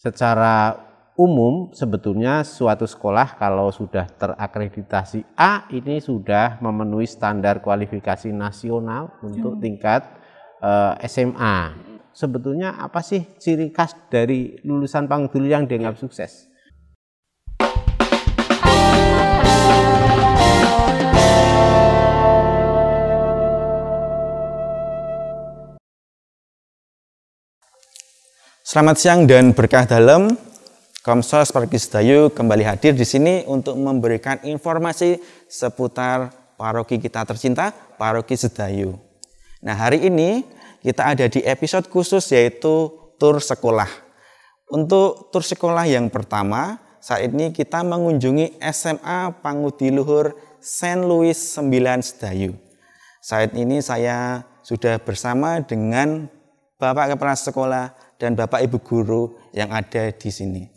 secara umum sebetulnya suatu sekolah kalau sudah terakreditasi A ini sudah memenuhi standar kualifikasi nasional untuk hmm. tingkat uh, eh, SMA. Sebetulnya apa sih ciri khas dari lulusan Pangdul yang dianggap sukses? Selamat siang dan berkah dalam. Komsos Perkis Dayu kembali hadir di sini untuk memberikan informasi seputar paroki kita tercinta, paroki Sedayu. Nah, hari ini kita ada di episode khusus yaitu tur sekolah. Untuk tur sekolah yang pertama, saat ini kita mengunjungi SMA Pangudi Luhur Saint Louis 9 Sedayu. Saat ini saya sudah bersama dengan Bapak Kepala Sekolah dan Bapak Ibu guru yang ada di sini.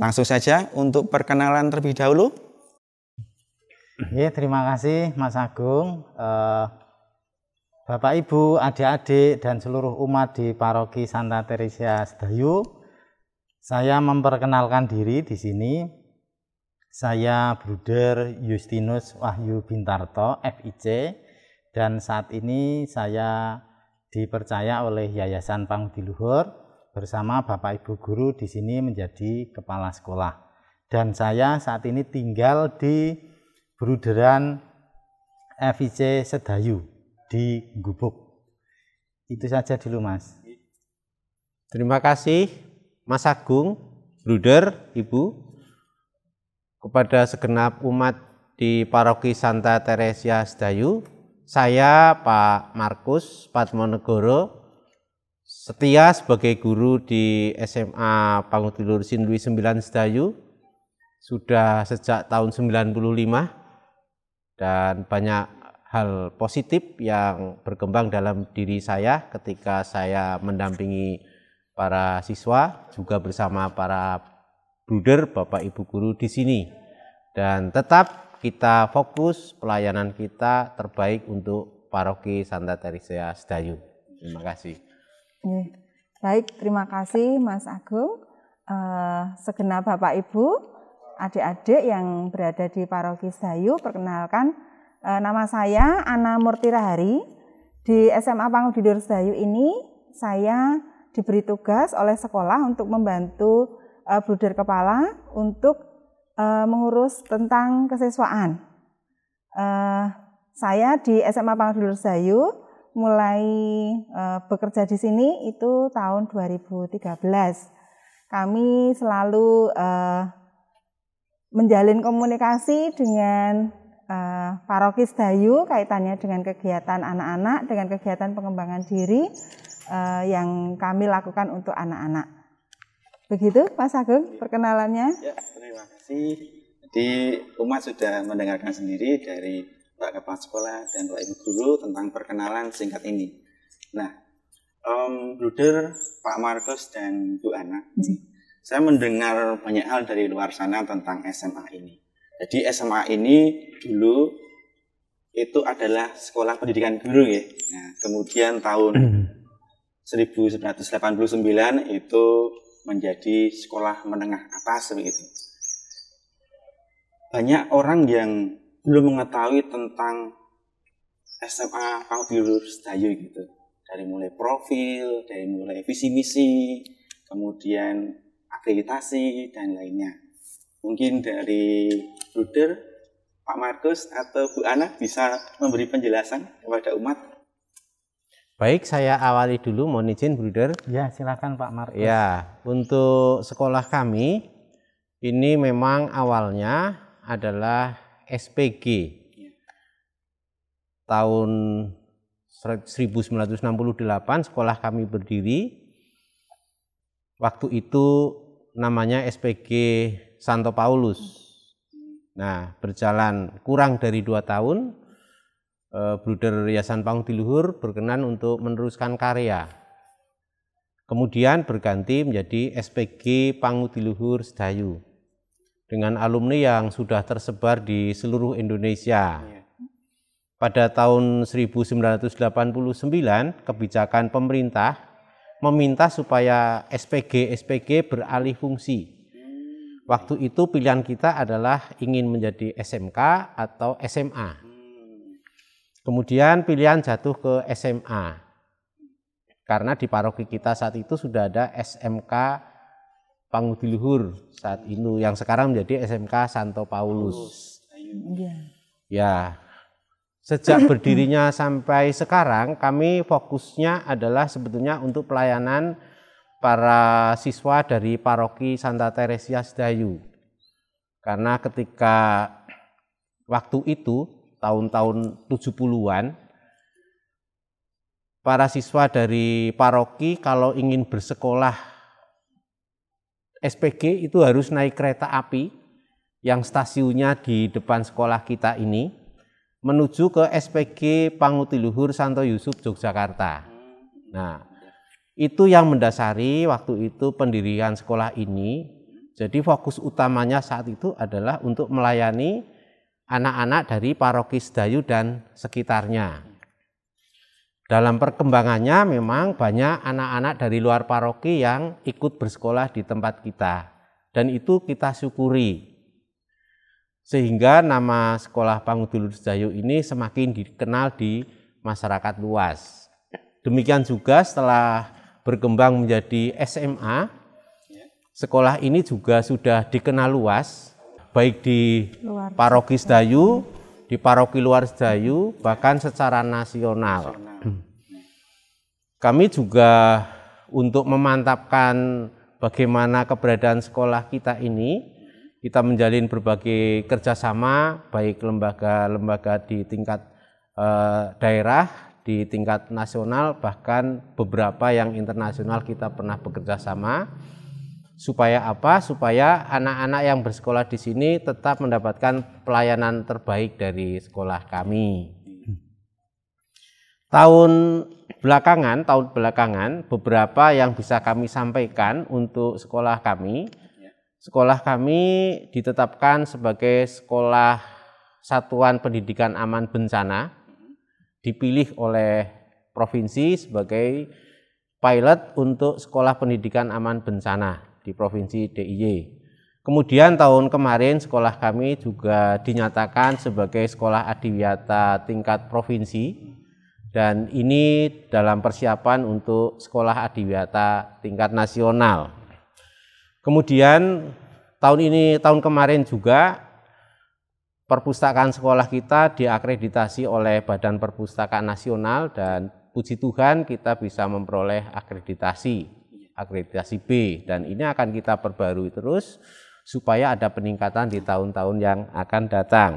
Langsung saja untuk perkenalan terlebih dahulu. Ya, terima kasih Mas Agung. Eh, Bapak Ibu, adik-adik dan seluruh umat di Paroki Santa Teresa Sedayu, saya memperkenalkan diri di sini. Saya Bruder Justinus Wahyu Bintarto, FIC, dan saat ini saya dipercaya oleh Yayasan Luhur bersama Bapak Ibu guru di sini menjadi kepala sekolah. Dan saya saat ini tinggal di Bruderan FIC Sedayu di Gubuk. Itu saja dulu Mas. Terima kasih Mas Agung, Bruder, Ibu, kepada segenap umat di Paroki Santa Teresia Sedayu saya Pak Markus Patmonegoro setia sebagai guru di SMA Pangutilur Sinlui 9 Sedayu sudah sejak tahun 95 dan banyak hal positif yang berkembang dalam diri saya ketika saya mendampingi para siswa juga bersama para bruder Bapak Ibu guru di sini dan tetap kita fokus pelayanan kita terbaik untuk paroki Santa Teresa Sedayu. Terima kasih. Baik, terima kasih Mas Agung. Uh, segenap Bapak Ibu, adik-adik yang berada di paroki Sedayu, perkenalkan uh, nama saya Ana Murtirahari. Di SMA Pangudidur Sedayu ini saya diberi tugas oleh sekolah untuk membantu uh, bluder kepala untuk uh, mengurus tentang kesiswaan. Uh, saya di SMA Pangdulur Sayu mulai uh, bekerja di sini itu tahun 2013. Kami selalu uh, menjalin komunikasi dengan uh, Parokis Dayu kaitannya dengan kegiatan anak-anak, dengan kegiatan pengembangan diri uh, yang kami lakukan untuk anak-anak. Begitu Mas Agung perkenalannya. Ya, terima kasih. Jadi umat sudah mendengarkan sendiri dari Pak Kepala Sekolah dan Pak Ibu Guru tentang perkenalan singkat ini. Nah, um, Bruder, Pak Markus dan Bu Ana, hmm. saya mendengar banyak hal dari luar sana tentang SMA ini. Jadi SMA ini dulu itu adalah sekolah pendidikan guru ya. Nah, kemudian tahun 1989 hmm. itu menjadi sekolah menengah atas begitu. Banyak orang yang belum mengetahui tentang SMA Pangbilur Sedayu gitu. Dari mulai profil, dari mulai visi misi, kemudian akreditasi dan lainnya. Mungkin dari Bruder, Pak Markus atau Bu Ana bisa memberi penjelasan kepada umat Baik, saya awali dulu, mohon izin, Bruder. Ya, silakan Pak Markus. Ya, untuk sekolah kami ini memang awalnya adalah SPG tahun 1968 sekolah kami berdiri. Waktu itu namanya SPG Santo Paulus. Nah, berjalan kurang dari dua tahun, Eh, Bruder Yayasan Pangung Diluhur berkenan untuk meneruskan karya. Kemudian berganti menjadi SPG Pangung Diluhur Sedayu dengan alumni yang sudah tersebar di seluruh Indonesia. Iya. Pada tahun 1989, kebijakan pemerintah meminta supaya SPG-SPG beralih fungsi. Waktu itu pilihan kita adalah ingin menjadi SMK atau SMA Kemudian pilihan jatuh ke SMA. Karena di paroki kita saat itu sudah ada SMK Pangudi Luhur saat itu yang sekarang menjadi SMK Santo Paulus. Ya. ya. Sejak berdirinya sampai sekarang kami fokusnya adalah sebetulnya untuk pelayanan para siswa dari paroki Santa Teresia Sedayu. Karena ketika waktu itu tahun-tahun 70-an para siswa dari paroki kalau ingin bersekolah SPG itu harus naik kereta api yang stasiunnya di depan sekolah kita ini menuju ke SPG Pangutiluhur Santo Yusuf Yogyakarta. Nah, itu yang mendasari waktu itu pendirian sekolah ini. Jadi fokus utamanya saat itu adalah untuk melayani anak-anak dari paroki Sedayu dan sekitarnya. Dalam perkembangannya memang banyak anak-anak dari luar paroki yang ikut bersekolah di tempat kita dan itu kita syukuri. Sehingga nama Sekolah Pangudulur Sedayu ini semakin dikenal di masyarakat luas. Demikian juga setelah berkembang menjadi SMA, ya. sekolah ini juga sudah dikenal luas baik di luar. paroki Sedayu, di paroki luar Sedayu, bahkan secara nasional. Kami juga untuk memantapkan bagaimana keberadaan sekolah kita ini, kita menjalin berbagai kerjasama, baik lembaga-lembaga di tingkat eh, daerah, di tingkat nasional, bahkan beberapa yang internasional kita pernah bekerja sama. Supaya apa? Supaya anak-anak yang bersekolah di sini tetap mendapatkan pelayanan terbaik dari sekolah kami. Tahun belakangan, tahun belakangan beberapa yang bisa kami sampaikan untuk sekolah kami. Ya. Sekolah kami ditetapkan sebagai sekolah satuan pendidikan aman bencana dipilih oleh provinsi sebagai pilot untuk sekolah pendidikan aman bencana di Provinsi DIY. Kemudian tahun kemarin sekolah kami juga dinyatakan sebagai sekolah adiwiyata tingkat provinsi dan ini dalam persiapan untuk sekolah adiwiyata tingkat nasional. Kemudian tahun ini tahun kemarin juga perpustakaan sekolah kita diakreditasi oleh Badan Perpustakaan Nasional dan puji Tuhan kita bisa memperoleh akreditasi akreditasi B dan ini akan kita perbarui terus supaya ada peningkatan di tahun-tahun yang akan datang.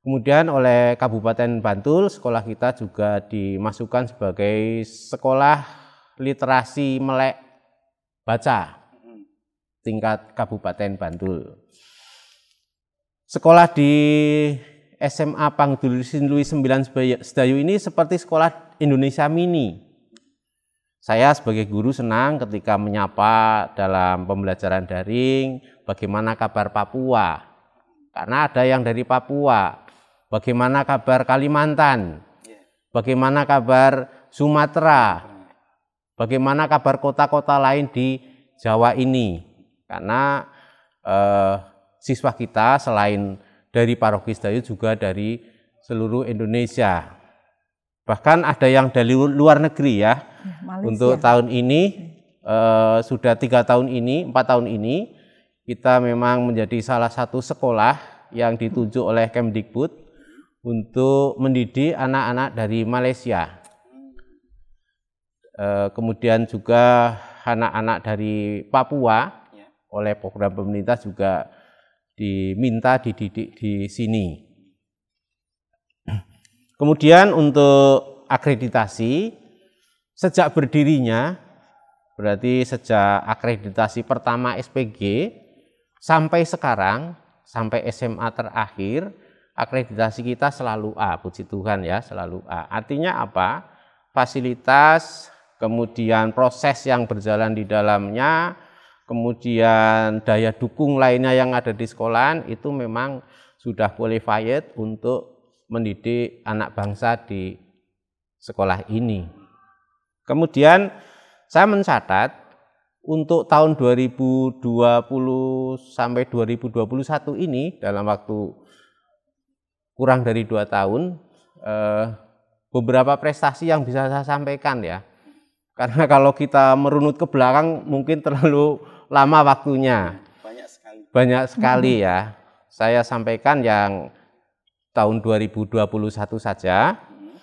Kemudian oleh Kabupaten Bantul sekolah kita juga dimasukkan sebagai sekolah literasi melek baca tingkat Kabupaten Bantul. Sekolah di SMA Pangdulisin Louis 9 Sedayu ini seperti sekolah Indonesia Mini saya sebagai guru senang ketika menyapa dalam pembelajaran daring, bagaimana kabar Papua? Karena ada yang dari Papua. Bagaimana kabar Kalimantan? Bagaimana kabar Sumatera? Bagaimana kabar kota-kota lain di Jawa ini? Karena eh, siswa kita selain dari paroki Dayu juga dari seluruh Indonesia. Bahkan ada yang dari luar negeri ya, Iya, Malaysia. Untuk tahun ini uh, sudah tiga tahun ini, empat tahun ini kita memang menjadi salah satu sekolah yang ditunjuk oleh Kemdikbud untuk mendidik anak-anak dari Malaysia. Uh, kemudian juga anak-anak dari Papua iya. oleh program pemerintah juga diminta dididik di sini. Kemudian untuk akreditasi Sejak berdirinya, berarti sejak akreditasi pertama SPG sampai sekarang, sampai SMA terakhir, akreditasi kita selalu A, puji Tuhan ya, selalu A. Artinya apa? Fasilitas, kemudian proses yang berjalan di dalamnya, kemudian daya dukung lainnya yang ada di sekolah itu memang sudah qualified untuk mendidik anak bangsa di sekolah ini. Kemudian saya mencatat untuk tahun 2020 sampai 2021 ini dalam waktu kurang dari dua tahun eh, beberapa prestasi yang bisa saya sampaikan ya. Karena kalau kita merunut ke belakang mungkin terlalu lama waktunya. Banyak sekali. Banyak sekali ya. Saya sampaikan yang tahun 2021 saja. Hmm.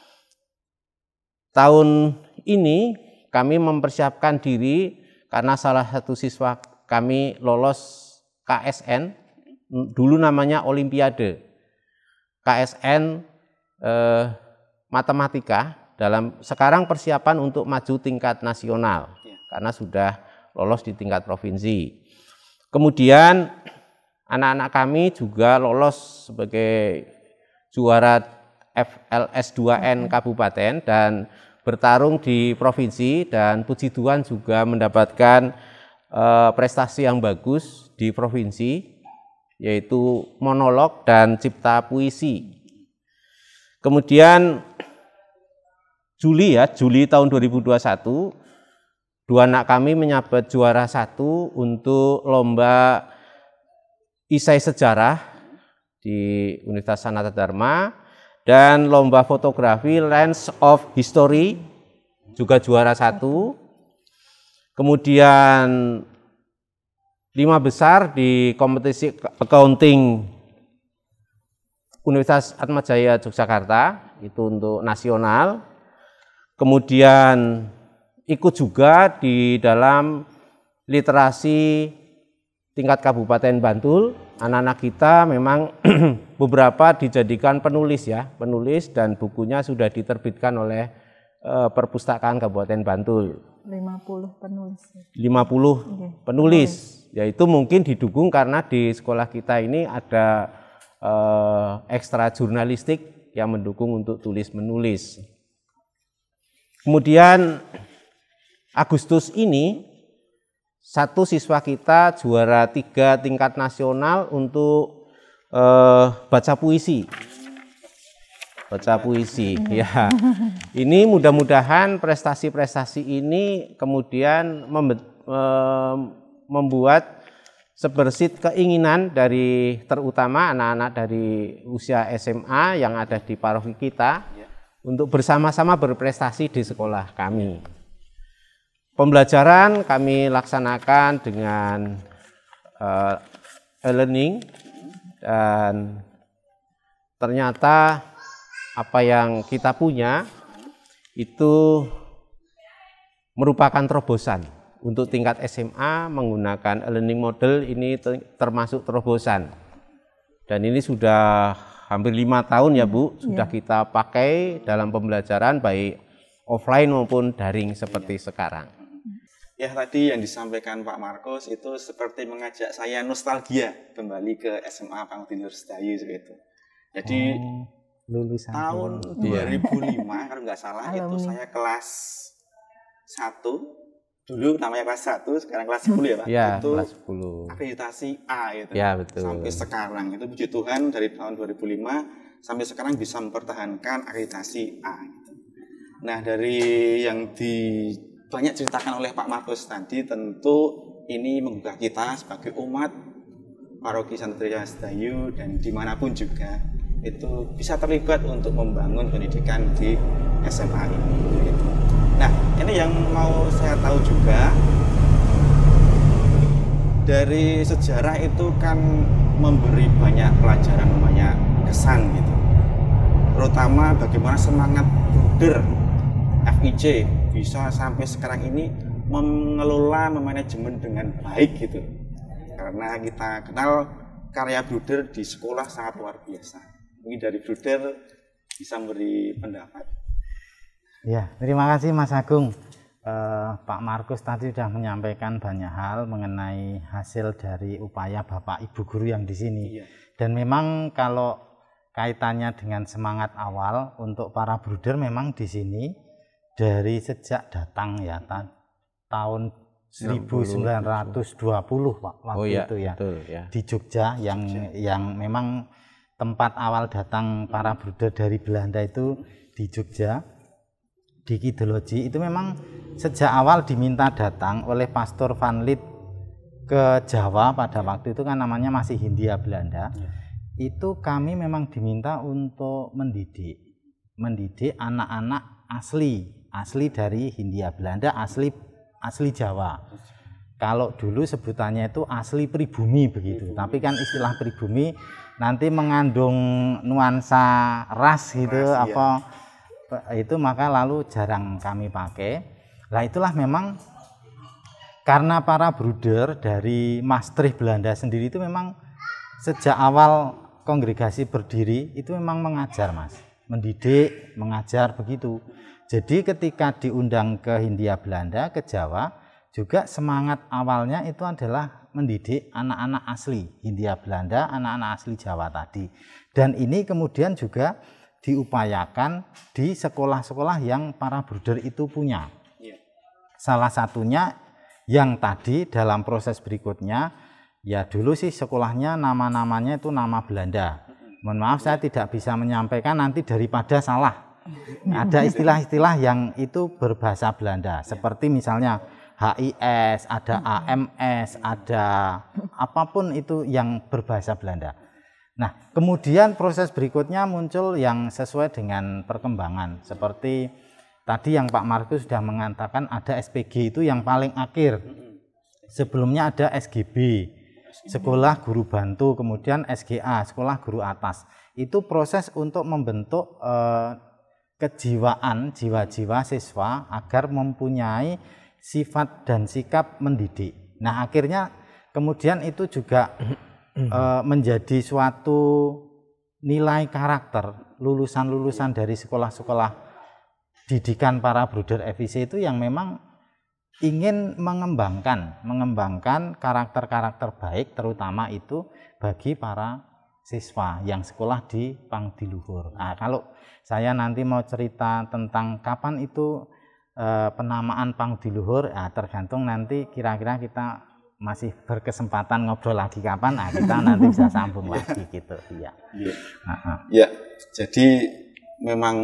Tahun ini kami mempersiapkan diri karena salah satu siswa kami lolos KSN dulu namanya Olimpiade KSN eh, matematika dalam sekarang persiapan untuk maju tingkat nasional iya. karena sudah lolos di tingkat provinsi kemudian anak-anak kami juga lolos sebagai juara FLS 2N kabupaten dan bertarung di provinsi dan puji Tuhan juga mendapatkan uh, prestasi yang bagus di provinsi yaitu monolog dan cipta puisi. Kemudian Juli ya, Juli tahun 2021 dua anak kami menyabat juara satu untuk lomba isai sejarah di Universitas Sanata Dharma dan lomba fotografi Lens of History juga juara satu. Kemudian lima besar di kompetisi accounting Universitas Atmajaya Yogyakarta itu untuk nasional. Kemudian ikut juga di dalam literasi tingkat Kabupaten Bantul anak-anak kita memang beberapa dijadikan penulis ya, penulis dan bukunya sudah diterbitkan oleh eh, Perpustakaan Kabupaten Bantul. 50 penulis. 50 okay. Iya, penulis, yaitu mungkin didukung karena di sekolah kita ini ada uh, ekstra jurnalistik yang mendukung untuk tulis menulis. Kemudian Agustus ini satu siswa kita juara tiga tingkat nasional untuk uh, baca puisi baca puisi mm-hmm. ya ini mudah-mudahan prestasi-prestasi ini kemudian eh, membuat sebersit keinginan dari terutama anak-anak dari usia SMA yang ada di paroki kita ya. untuk bersama-sama berprestasi di sekolah kami. Pembelajaran kami laksanakan dengan uh, e-learning dan ternyata apa yang kita punya itu merupakan terobosan untuk tingkat SMA menggunakan e-learning model ini termasuk terobosan dan ini sudah hampir lima tahun ya Bu iya. sudah kita pakai dalam pembelajaran baik offline maupun daring seperti ya. sekarang. Ya tadi yang disampaikan Pak Markus itu seperti mengajak saya nostalgia kembali ke SMA Pangtinur Sedayu itu. Jadi oh, lulusan tahun ya. 2005 kalau nggak salah itu saya kelas 1 dulu namanya kelas 1, sekarang kelas 10 ya Pak. Ya, itu kelas 10. Akreditasi A itu. Ya betul. Sampai sekarang itu puji Tuhan dari tahun 2005 sampai sekarang bisa mempertahankan akreditasi A gitu. Nah, dari yang di banyak ceritakan oleh Pak Markus tadi tentu ini menggugah kita sebagai umat paroki Santriya Dayu dan dimanapun juga itu bisa terlibat untuk membangun pendidikan di SMA ini. Gitu. Nah ini yang mau saya tahu juga dari sejarah itu kan memberi banyak pelajaran banyak kesan gitu terutama bagaimana semangat bruder FIJ bisa sampai sekarang ini mengelola manajemen dengan baik gitu karena kita kenal karya Bruder di sekolah sangat luar biasa mungkin dari Bruder bisa memberi pendapat ya terima kasih Mas Agung eh, Pak Markus tadi sudah menyampaikan banyak hal mengenai hasil dari upaya Bapak Ibu guru yang di sini iya. dan memang kalau kaitannya dengan semangat awal untuk para bruder memang di sini dari sejak datang ya ta tahun 1920 Pak waktu oh, iya, itu ya, betul, ya di Jogja yang Jogja. yang memang tempat awal datang para hmm. bruder dari Belanda itu di Jogja di Kidologi itu memang sejak awal diminta datang oleh Pastor Van Lid ke Jawa pada ya. waktu itu kan namanya masih Hindia Belanda ya. itu kami memang diminta untuk mendidik mendidik anak-anak asli asli dari Hindia Belanda, asli asli Jawa. Kalau dulu sebutannya itu asli pribumi begitu, pribumi. tapi kan istilah pribumi nanti mengandung nuansa ras gitu ras, iya. apa iya. itu maka lalu jarang kami pakai. Nah itulah memang karena para bruder dari Maastricht Belanda sendiri itu memang sejak awal kongregasi berdiri itu memang mengajar mas, mendidik, mengajar begitu jadi ketika diundang ke Hindia Belanda, ke Jawa, juga semangat awalnya itu adalah mendidik anak-anak asli Hindia Belanda, anak-anak asli Jawa tadi. Dan ini kemudian juga diupayakan di sekolah-sekolah yang para bruder itu punya. Iya. Salah satunya yang tadi dalam proses berikutnya, ya dulu sih sekolahnya nama-namanya itu nama Belanda. Mohon maaf saya tidak bisa menyampaikan nanti daripada salah Nah, ada istilah-istilah yang itu berbahasa Belanda, iya. seperti misalnya HIS, ada AMS, ada apapun itu yang berbahasa Belanda. Nah, kemudian proses berikutnya muncul yang sesuai dengan perkembangan, seperti tadi yang Pak Markus sudah mengatakan ada SPG itu yang paling akhir. Sebelumnya ada SGB, sekolah guru bantu, kemudian SGA, sekolah guru atas. Itu proses untuk membentuk eh, kejiwaan jiwa-jiwa siswa agar mempunyai sifat dan sikap mendidik. Nah, akhirnya kemudian itu juga e, menjadi suatu nilai karakter lulusan-lulusan dari sekolah-sekolah didikan para bruder FIC itu yang memang ingin mengembangkan mengembangkan karakter-karakter baik terutama itu bagi para siswa yang sekolah di Pangdiluhur. Nah, kalau saya nanti mau cerita tentang kapan itu e, penamaan Pangdiluhur, ya tergantung nanti kira-kira kita masih berkesempatan ngobrol lagi kapan, nah kita nanti bisa sambung lagi gitu. Iya. Iya. Ya, jadi memang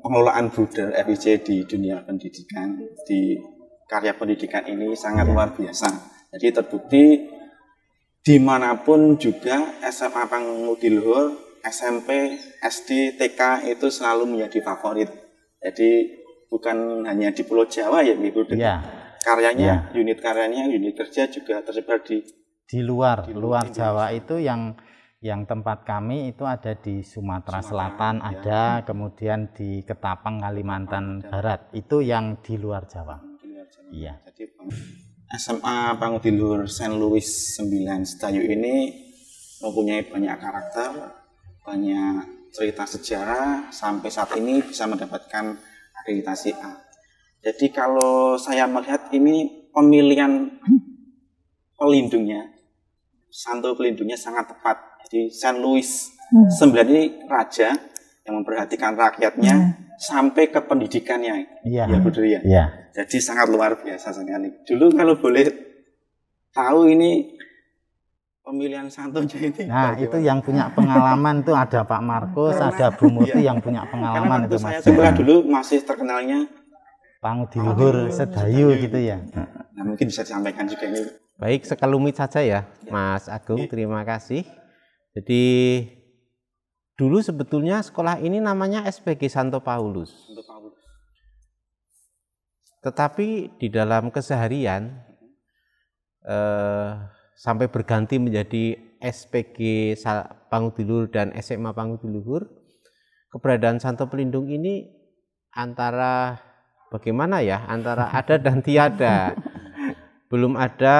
pengelolaan Bruder FIC di dunia pendidikan di karya pendidikan ini sangat ya. luar biasa. Jadi terbukti dimanapun juga SMA Pangudi Luhur, SMP, SD, TK itu selalu menjadi favorit. Jadi bukan hanya di Pulau Jawa ya Ibu. Ya. Karyanya, ya. unit karyanya, unit kerja juga tersebar di di luar di luar Jawa itu yang yang tempat kami itu ada di Sumatera, Selatan ya. ada, kemudian di Ketapang Kalimantan Barat. Itu yang di luar Jawa. Di luar Jawa. Iya. SMA Pangudilur St. Louis 9 Setayu ini mempunyai banyak karakter, banyak cerita sejarah sampai saat ini bisa mendapatkan akreditasi A. Jadi kalau saya melihat ini pemilihan pelindungnya, santo pelindungnya sangat tepat. Jadi St. Louis hmm. 9 ini raja yang memperhatikan rakyatnya, hmm sampai ke pendidikannya. Iya. Iya, ya, Ya, Budri ya. Jadi sangat luar biasa sekali. Dulu kalau boleh tahu ini pemilihan santun ini. Nah, bagaimana? itu yang punya pengalaman tuh ada Pak Markus, Karena, ada Bu Murti ya. yang punya pengalaman itu Mas. Saya dulu masih terkenalnya Pangdiluhur Sedayu, Sedayu gitu ya. Nah, nah, mungkin bisa disampaikan juga ini. Baik, sekelumit saja ya, ya. Mas Agung. Iya. Terima kasih. Jadi Dulu sebetulnya sekolah ini namanya SPG Santo Paulus. Santo Paulus. Tetapi di dalam keseharian eh, sampai berganti menjadi SPG Pangudilur dan SMA Pangudilur, keberadaan Santo Pelindung ini antara bagaimana ya antara ada dan tiada. Belum ada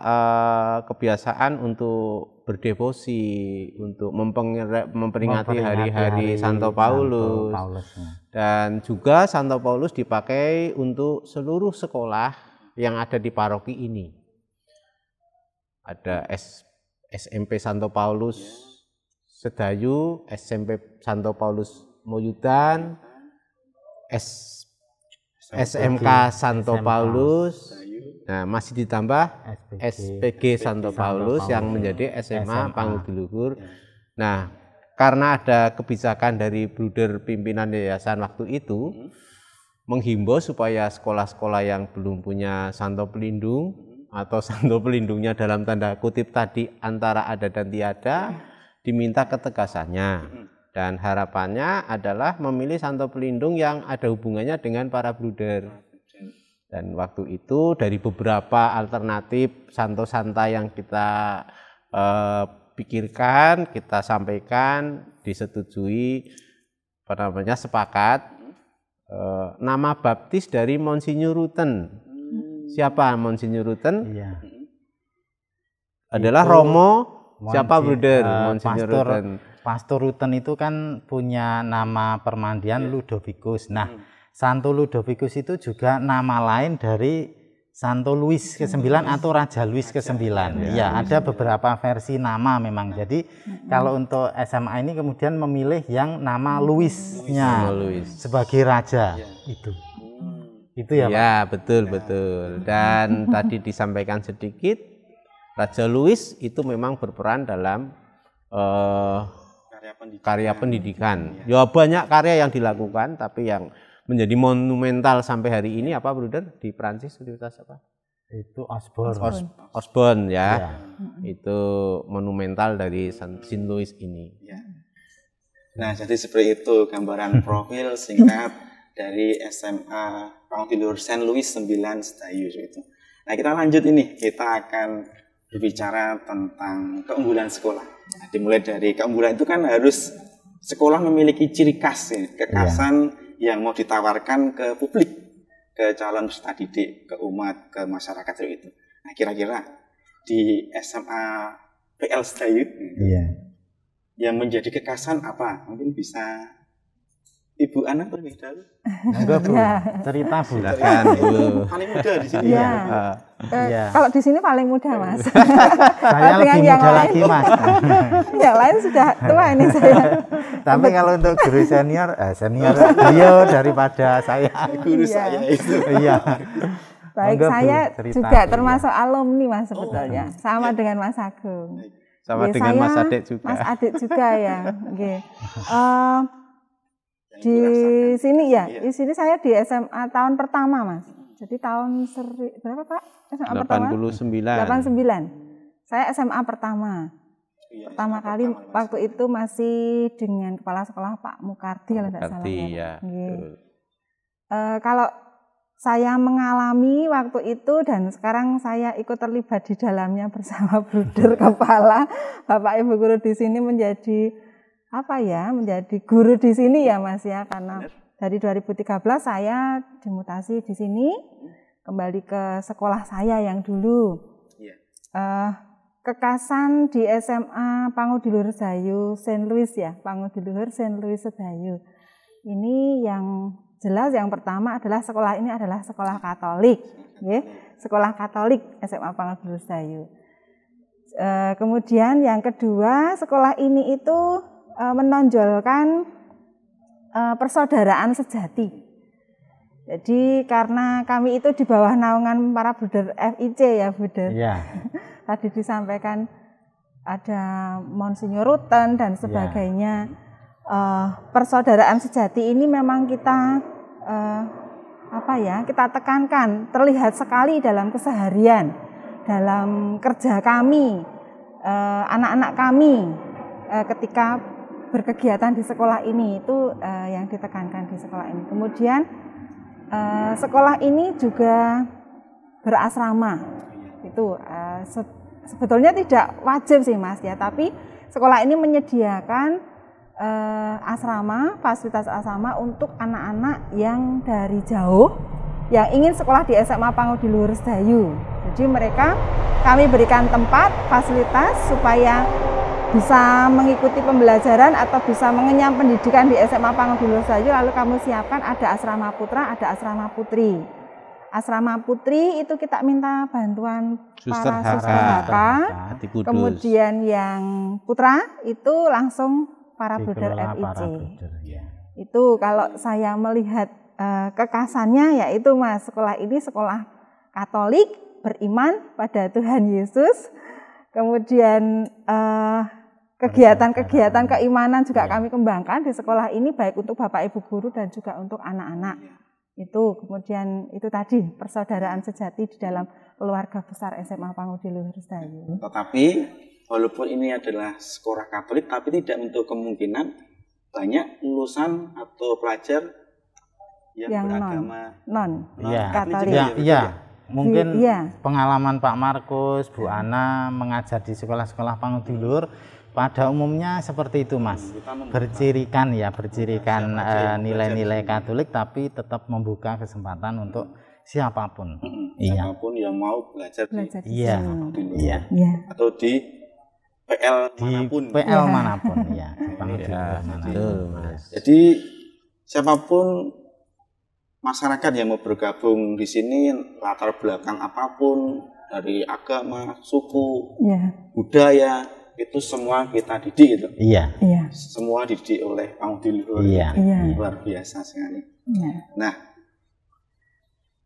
uh, kebiasaan untuk berdevosi untuk memperingati hari-hari Santo Paulus. Santo Paulus. Ya. Dan juga Santo Paulus dipakai untuk seluruh sekolah yang ada di paroki ini. Ada S, SMP Santo Paulus Sedayu, SMP Santo Paulus Moyudan, S, SMK Santo Paulus, Nah, masih ditambah SPG, SPG Santo, Santo Paulus, yang ya. menjadi SMA, SMA. Pangudi Ya. Nah, karena ada kebijakan dari Bruder pimpinan yayasan waktu itu hmm. menghimbau supaya sekolah-sekolah yang belum punya Santo Pelindung hmm. atau Santo Pelindungnya dalam tanda kutip tadi antara ada dan tiada hmm. diminta ketegasannya. Hmm. Dan harapannya adalah memilih Santo Pelindung yang ada hubungannya dengan para Bruder hmm. Dan waktu itu dari beberapa alternatif santo-santa yang kita eh, pikirkan, kita sampaikan, disetujui, apa namanya sepakat eh, nama baptis dari Monsinyur Ruten. Hmm. Siapa Monsinyur Ruten? Iya. Adalah itu Romo Monsi, siapa Bruder uh, eh, Monsinyur Pastor, Ruten. Pastor Ruten itu kan punya nama permandian iya. Ludovicus. Nah, hmm Santo Ludovicus itu juga nama lain dari Santo Louis ke-9 atau Raja Louis ke-9. Ya, ada beberapa versi nama memang. Nah. Jadi kalau untuk SMA ini kemudian memilih yang nama Louis-nya Louis. sebagai raja iya. itu. Mm. Itu ya, Pak. Ya, betul, iya. betul. Dan tadi disampaikan sedikit Raja Louis itu memang berperan dalam uh, karya pendidikan. Karya pendidikan. Iya. Ya banyak karya yang dilakukan tapi yang menjadi monumental sampai hari ini apa Bruder di Prancis universitas apa? Itu Osborne. Os Osborne ya. ya. Itu monumental dari Saint Louis ini. Ya. Nah, jadi seperti itu gambaran profil singkat dari SMA Pang Tidur Saint Louis 9 Sedayu itu. Nah, kita lanjut ini. Kita akan berbicara tentang keunggulan sekolah. Nah, dimulai dari keunggulan itu kan harus sekolah memiliki ciri khas, ya, kekhasan ya yang mau ditawarkan ke publik, ke calon peserta didik, ke umat, ke masyarakat itu. Nah, kira-kira di SMA PL Stayu, iya. yang menjadi kekasan apa? Mungkin bisa ibu anak lebih dahulu? Nah, Enggak, Bu. Nah. Cerita, nah, Bu. Silakan, Bu. Paling muda di sini. Iya. Ya. Uh, ya. Kalau di sini paling muda, Mas. saya lebih muda yang lagi, Mas. yang lain sudah tua ini saya. Tapi kalau untuk guru senior, eh, senior beliau daripada saya. Guru iya. saya itu. Iya. Baik, Enggak, saya cerita, juga ya. termasuk alumni, Mas, oh, sebetulnya. Oh. Sama ya. dengan Mas Agung. Sama ya, dengan saya, Mas Adik juga. Mas Adik juga ya. Oke. Okay. Uh, di sini ya, iya. di sini saya di SMA tahun pertama mas. Jadi tahun seri, berapa pak? SMA 89. pertama? 89. Saya SMA pertama. Iya, pertama SMA kali pertama, waktu mas. itu masih dengan kepala sekolah Pak Mukardi kalau tidak salah. Ya, iya. Uh, kalau saya mengalami waktu itu dan sekarang saya ikut terlibat di dalamnya bersama bruder kepala Bapak Ibu guru di sini menjadi apa ya menjadi guru di sini ya Mas ya karena Benar. dari 2013 saya dimutasi di sini kembali ke sekolah saya yang dulu uh, kekasan di SMA luhur dayu Saint Louis ya luhur Saint Louis Sedayu ini yang jelas yang pertama adalah sekolah ini adalah sekolah Katolik ya sekolah Katolik SMA pangudi Jayu uh, eh, kemudian yang kedua sekolah ini itu Eh, menonjolkan eh, persaudaraan sejati. Jadi karena kami itu di bawah naungan para buder FIC ya buder. Iya. Tadi disampaikan ada Monsinyur Ruten dan iya. sebagainya. Ya. persaudaraan sejati ini memang kita apa ya kita tekankan terlihat sekali dalam keseharian, dalam kerja kami, anak-anak kami ketika berkegiatan di sekolah ini itu uh, yang ditekankan di sekolah ini. Kemudian uh, sekolah ini juga berasrama. Itu uh, se sebetulnya tidak wajib sih Mas ya, tapi sekolah ini menyediakan uh, asrama, fasilitas asrama untuk anak-anak yang dari jauh yang ingin sekolah di SMA di Lurus Dayu. Jadi mereka kami berikan tempat, fasilitas supaya bisa mengikuti pembelajaran atau bisa mengenyam pendidikan di SMA Pangedulu saja lalu kamu siapkan ada asrama putra, ada asrama putri. Asrama putri itu kita minta bantuan para suster HK. Kemudian yang putra itu langsung para brother FIC. Ya. Itu kalau saya melihat uh, kekasannya yaitu Mas, sekolah ini sekolah Katolik beriman pada Tuhan Yesus. Kemudian uh, Kegiatan-kegiatan keimanan juga iya. kami kembangkan di sekolah ini baik untuk Bapak Ibu guru dan juga untuk anak-anak. Iya. Itu kemudian itu tadi persaudaraan sejati di dalam keluarga besar SMA Pangudi Luhur Dayu. Tetapi walaupun ini adalah sekolah Katolik tapi tidak untuk kemungkinan banyak lulusan atau pelajar yang, yang beragama non, non. Ya. Katolik. Iya ya mungkin ya. pengalaman Pak Markus, Bu Ana mengajar di sekolah-sekolah Pangudi Luhur pada umumnya seperti itu, Mas. Bercirikan ya, bercirikan eh, nilai-nilai uh, Katolik tapi tetap membuka kesempatan untuk siapapun. iya. Siapapun yang mau belajar, belajar di, iya. iya. iya. Atau di PL di manapun. PL ya. manapun, ya. ya, manapun. Mas. Jadi siapapun masyarakat yang mau bergabung di sini latar belakang apapun dari agama, suku, ya. budaya itu semua kita didik gitu. Iya. iya. Semua didik oleh Audilur. Iya. iya. Luar biasa sekali. Iya. Nah,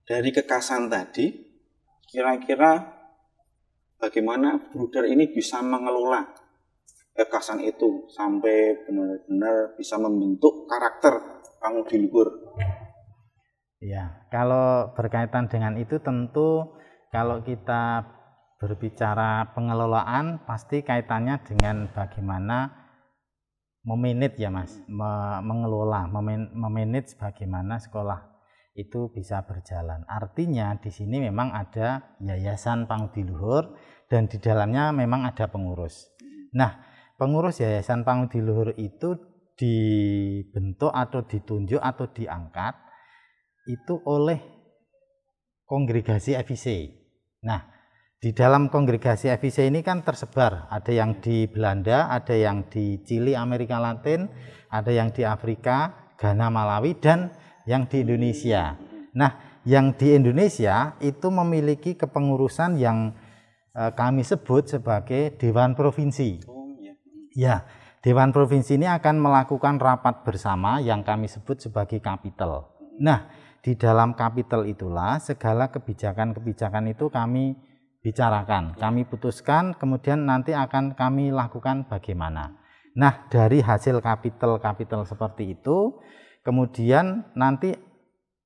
dari kekasan tadi, kira-kira bagaimana Bruder ini bisa mengelola kekasan itu sampai benar-benar bisa membentuk karakter kang di luhur. Iya. kalau berkaitan dengan itu tentu kalau kita berbicara pengelolaan pasti kaitannya dengan bagaimana meminit ya mas Me mengelola memin memanage bagaimana sekolah itu bisa berjalan artinya di sini memang ada yayasan pangudi luhur dan di dalamnya memang ada pengurus nah pengurus yayasan pangudi luhur itu dibentuk atau ditunjuk atau diangkat itu oleh kongregasi FIC nah di dalam kongregasi FIC ini kan tersebar, ada yang di Belanda, ada yang di Chili, Amerika Latin, ada yang di Afrika, Ghana, Malawi, dan yang di Indonesia. Nah, yang di Indonesia itu memiliki kepengurusan yang eh, kami sebut sebagai Dewan Provinsi. Ya, Dewan Provinsi ini akan melakukan rapat bersama yang kami sebut sebagai kapital. Nah, di dalam kapital itulah segala kebijakan-kebijakan itu kami bicarakan, kami putuskan, kemudian nanti akan kami lakukan bagaimana. Nah, dari hasil kapital-kapital seperti itu, kemudian nanti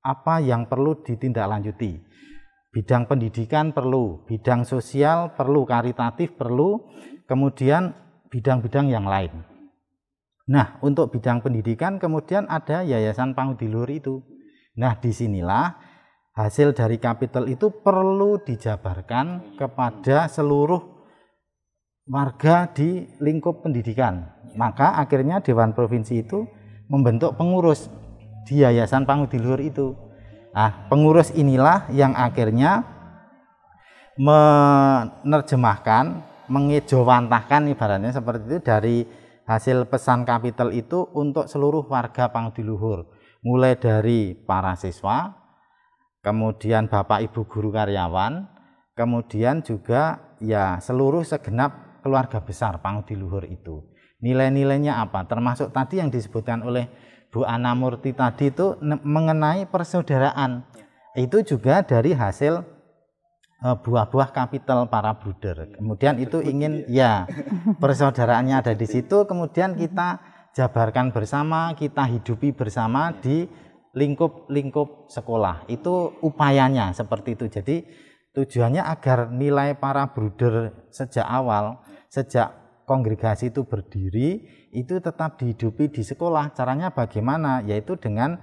apa yang perlu ditindaklanjuti. Bidang pendidikan perlu, bidang sosial perlu, karitatif perlu, kemudian bidang-bidang yang lain. Nah, untuk bidang pendidikan kemudian ada Yayasan Pangudi Luhur itu. Nah, disinilah hasil dari kapital itu perlu dijabarkan kepada seluruh warga di lingkup pendidikan. Maka akhirnya Dewan Provinsi itu membentuk pengurus di Yayasan Pangudi Luhur itu. Nah, pengurus inilah yang akhirnya menerjemahkan, mengejawantahkan ibaratnya seperti itu dari hasil pesan kapital itu untuk seluruh warga Pangudi Luhur. Mulai dari para siswa, kemudian bapak ibu guru karyawan, kemudian juga ya seluruh segenap keluarga besar Pangudi Luhur itu. Nilai-nilainya apa? Termasuk tadi yang disebutkan oleh Bu Ana Murti tadi itu mengenai persaudaraan. Ya. Itu juga dari hasil eh, buah-buah kapital para bruder. Iya. Kemudian itu ingin iya. ya persaudaraannya ada di situ. Kemudian kita jabarkan bersama, kita hidupi bersama di lingkup-lingkup sekolah. Itu upayanya seperti itu. Jadi tujuannya agar nilai para bruder sejak awal, sejak kongregasi itu berdiri, itu tetap dihidupi di sekolah. Caranya bagaimana? Yaitu dengan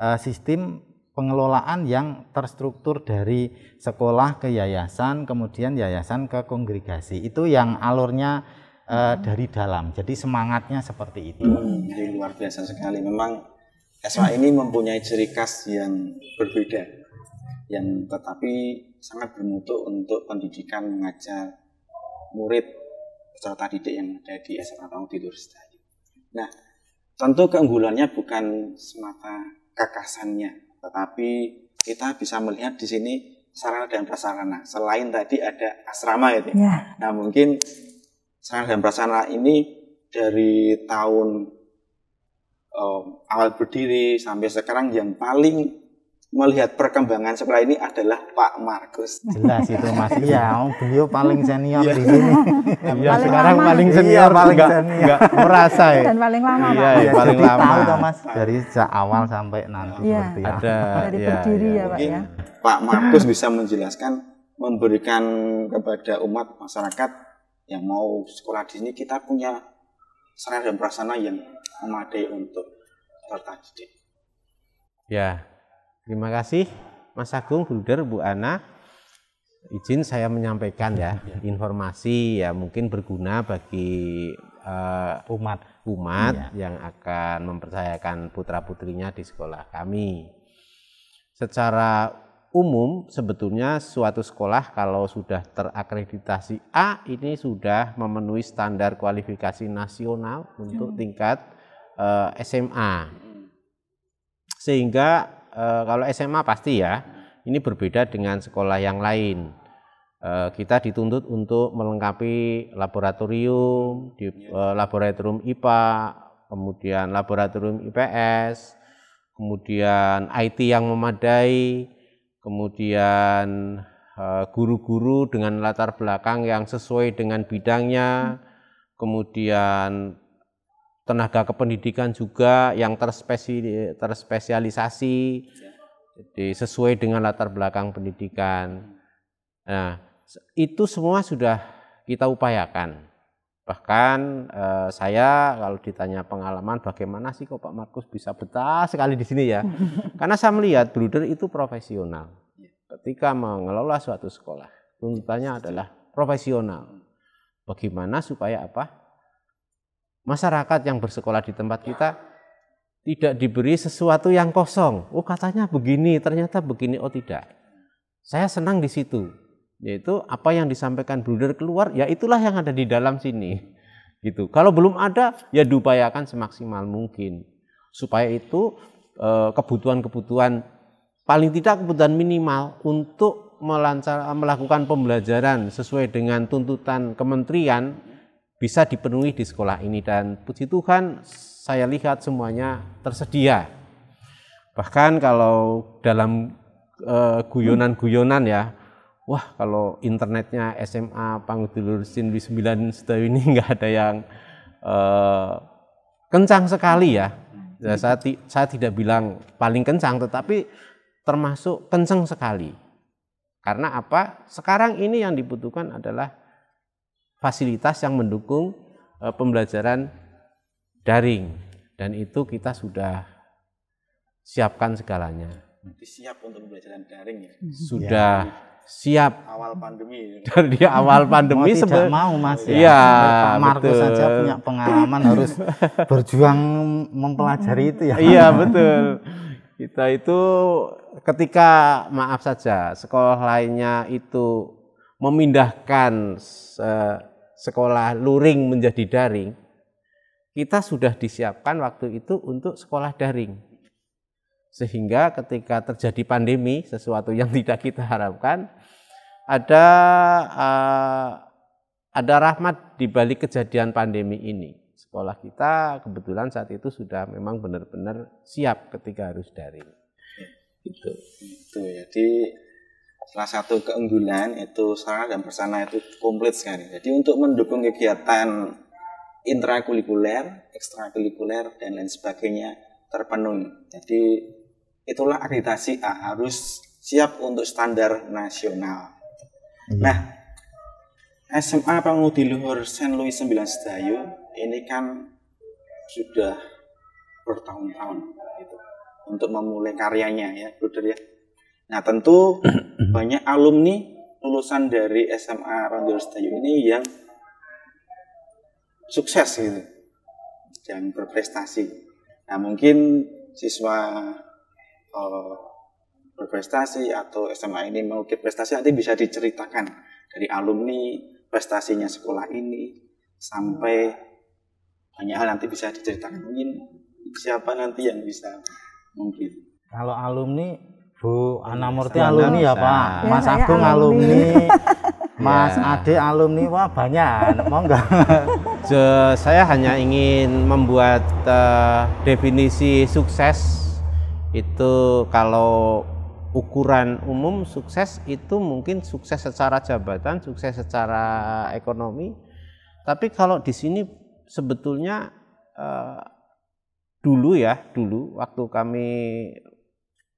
uh, sistem pengelolaan yang terstruktur dari sekolah ke yayasan, kemudian yayasan ke kongregasi. Itu yang alurnya uh, hmm. dari dalam. Jadi semangatnya seperti itu. Hmm, luar biasa sekali. Memang SMA ini mempunyai ciri khas yang berbeda, yang tetapi sangat bermutu untuk pendidikan mengajar murid peserta didik yang ada di SMA Tahu Tidur Sedayu. Nah, tentu keunggulannya bukan semata kekasannya, tetapi kita bisa melihat di sini sarana dan prasarana. Selain tadi ada asrama gitu. Ya. Nah, mungkin sarana dan prasarana ini dari tahun um, awal berdiri sampai sekarang yang paling melihat perkembangan sekolah ini adalah Pak Markus. Jelas itu Mas. Iya, oh, beliau paling senior iya. di sini. Iya, sekarang lama. paling iya, senior, iya, paling enggak, senior. Enggak merasa ya. Dan paling lama Iya, ya, paling lama. Tahu Mas. Dari sejak awal sampai nanti iya, seperti ya. Ada dari ya, berdiri ya, ya, Pak ya. Pak Markus bisa menjelaskan memberikan kepada umat masyarakat yang mau sekolah di sini kita punya sarana dan prasarana yang memadai untuk didik. Ya, terima kasih Mas Agung, Bruder, Bu Ana. Izin saya menyampaikan ya, ya. informasi ya mungkin berguna bagi uh, umat umat ya. yang akan mempercayakan putra putrinya di sekolah kami. Secara umum sebetulnya suatu sekolah kalau sudah terakreditasi A ini sudah memenuhi standar kualifikasi nasional untuk ya. tingkat uh, eh, SMA. Sehingga uh, kalau SMA pasti ya, ini berbeda dengan sekolah yang lain. Uh, kita dituntut untuk melengkapi laboratorium, di, uh, laboratorium IPA, kemudian laboratorium IPS, kemudian IT yang memadai, kemudian guru-guru uh, dengan latar belakang yang sesuai dengan bidangnya, kemudian tenaga kependidikan juga yang terspesi, terspesialisasi jadi sesuai dengan latar belakang pendidikan. Nah, itu semua sudah kita upayakan. Bahkan eh, saya kalau ditanya pengalaman bagaimana sih kok Pak Markus bisa betah sekali di sini ya. Karena saya melihat bruder itu profesional. Ketika mengelola suatu sekolah, tuntutannya adalah profesional. Bagaimana supaya apa? masyarakat yang bersekolah di tempat kita tidak diberi sesuatu yang kosong. Oh katanya begini, ternyata begini. Oh tidak. Saya senang di situ. Yaitu apa yang disampaikan Bruder keluar, ya itulah yang ada di dalam sini. Gitu. Kalau belum ada, ya diupayakan semaksimal mungkin. Supaya itu eh, kebutuhan-kebutuhan, paling tidak kebutuhan minimal untuk melancar, melakukan pembelajaran sesuai dengan tuntutan kementerian bisa dipenuhi di sekolah ini dan puji Tuhan saya lihat semuanya tersedia. Bahkan kalau dalam eh, guyonan-guyonan uh, ya, wah kalau internetnya SMA Pangudulur Sinwi 9 sejauh ini nggak ada yang uh, kencang sekali ya. ya hmm. saya, saya tidak bilang paling kencang tetapi termasuk kencang sekali. Karena apa? Sekarang ini yang dibutuhkan adalah fasilitas yang mendukung uh, pembelajaran daring dan itu kita sudah siapkan segalanya. Siap untuk pembelajaran daring ya. Mhm. Sudah ya. siap awal pandemi. Dari awal pandemi mau tidak mau Mas ya. Iya, Markus saja punya pengalaman harus berjuang mempelajari itu ya. Iya, betul. Kita itu ketika maaf saja sekolah lainnya itu memindahkan sekolah luring menjadi daring, kita sudah disiapkan waktu itu untuk sekolah daring. Sehingga ketika terjadi pandemi, sesuatu yang tidak kita harapkan, ada eh, ada rahmat di balik kejadian pandemi ini. Sekolah kita kebetulan saat itu sudah memang benar-benar siap ketika harus daring. Itu. Itu jadi salah satu keunggulan itu sarana dan persana itu komplit sekali. Jadi untuk mendukung kegiatan intrakulikuler ekstrakulikuler dan lain sebagainya terpenuhi. Jadi itulah akreditasi A harus siap untuk standar nasional. Hmm. Nah, SMA Pangudi Luhur Saint Louis 9 Sedayu ini kan sudah bertahun-tahun gitu, untuk memulai karyanya ya, Bruder ya Nah tentu banyak alumni lulusan dari SMA Rondos Setayu ini yang sukses gitu, yang berprestasi. Nah mungkin siswa uh, berprestasi atau SMA ini mengukir prestasi nanti bisa diceritakan dari alumni prestasinya sekolah ini sampai banyak hal nanti bisa diceritakan mungkin siapa nanti yang bisa mungkin kalau alumni Bu Ana iya, Murti alumni ya Pak, ya, Mas Agung alumni, Mas iya. Ade alumni, wah banyak, mau enggak? saya hanya ingin membuat uh, definisi sukses itu kalau ukuran umum sukses itu mungkin sukses secara jabatan, sukses secara ekonomi, tapi kalau di sini sebetulnya uh, dulu ya, dulu waktu kami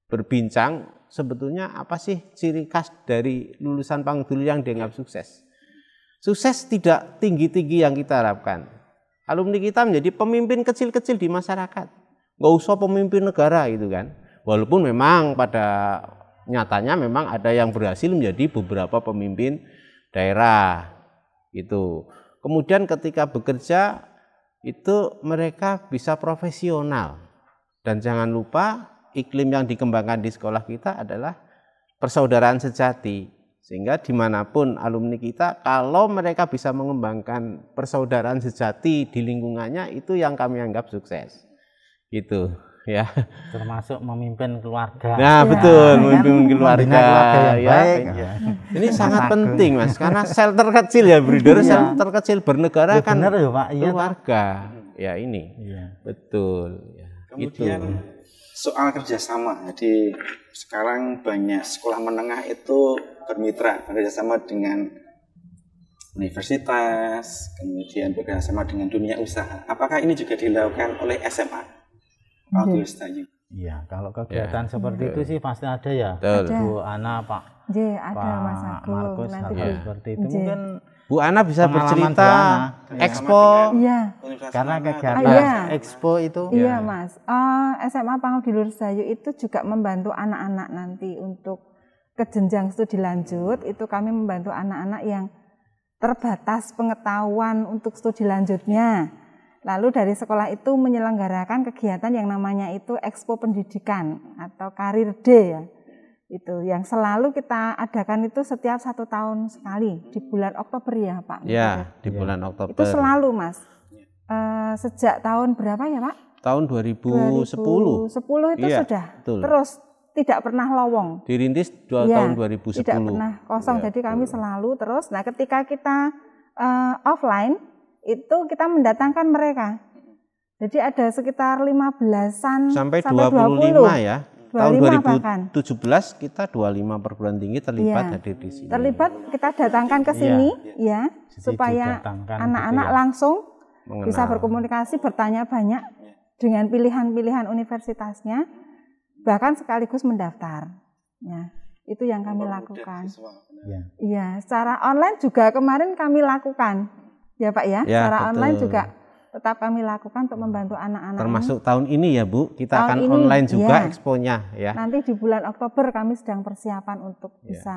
berbincang sebetulnya apa sih ciri khas dari lulusan Pangdulu yang dianggap sukses. Sukses tidak tinggi-tinggi yang kita harapkan. Alumni kita menjadi pemimpin kecil-kecil di masyarakat. Nggak usah pemimpin negara gitu kan. Walaupun memang pada nyatanya memang ada yang berhasil menjadi beberapa pemimpin daerah itu. Kemudian ketika bekerja itu mereka bisa profesional dan jangan lupa iklim yang dikembangkan di sekolah kita adalah persaudaraan sejati. Sehingga dimanapun alumni kita, kalau mereka bisa mengembangkan persaudaraan sejati di lingkungannya, itu yang kami anggap sukses. Gitu ya termasuk memimpin keluarga nah ya, betul iya. memimpin keluarga, keluarga ya, baik. ya ini iya. sangat penting mas karena sel terkecil ya breeder iya. sel terkecil bernegara ya, kan bener, ya, Pak. Iya, keluarga ya ini ya. betul ya. Gitu. kemudian itu. soal kerjasama jadi sekarang banyak sekolah menengah itu bermitra kerjasama dengan universitas kemudian bekerjasama dengan dunia usaha apakah ini juga dilakukan oleh SMA atau hmm. Iya, kalau ya. kegiatan ya. seperti ya. itu iya. sih pasti ada ya, Betul. Bu Ana, Pak, Ya, ada Pak Markus, nanti hal seperti iya. itu. Ya. Mungkin Bu Ana bisa Pengalaman bercerita Ana. Iya. Expo iya. iya. karena kegiatan ah, iya. Expo itu iya, iya. Mas uh, eh, SMA Pangudi Sayu itu juga membantu anak-anak nanti untuk ke jenjang studi lanjut itu kami membantu anak-anak yang terbatas pengetahuan untuk studi lanjutnya lalu dari sekolah itu menyelenggarakan kegiatan yang namanya itu Expo Pendidikan atau Karir Day ya itu yang selalu kita adakan itu setiap satu tahun sekali di bulan Oktober ya Pak. Ya iya. di bulan ya. Oktober. Itu selalu Mas. E, sejak tahun berapa ya Pak? Tahun 2010. 2010 itu ya, sudah betul. terus tidak pernah lowong. Dirintis dua ya, tahun 2010. Tidak pernah kosong. Ya, Jadi betul. kami selalu terus. Nah ketika kita e, offline itu kita mendatangkan mereka. Jadi ada sekitar 15-an sampai, sampai 25 20. ya tahun 2017 bahkan. kita 25 perguruan tinggi terlibat ya. hadir di sini. Terlibat kita datangkan ke iya. sini ya, ya ya supaya gitu anak-anak ya. langsung Mengenal. bisa berkomunikasi, bertanya banyak ya. dengan pilihan-pilihan universitasnya, bahkan sekaligus mendaftar. Ya, itu yang kami lakukan. Iya, ya, secara online juga kemarin kami lakukan. Ya, Pak ya, ya secara betul. online juga tetap kami lakukan untuk membantu anak-anak. Termasuk tahun ini ya Bu, kita tahun akan ini, online juga yeah. eksponya ya. Nanti di bulan Oktober kami sedang persiapan untuk yeah. bisa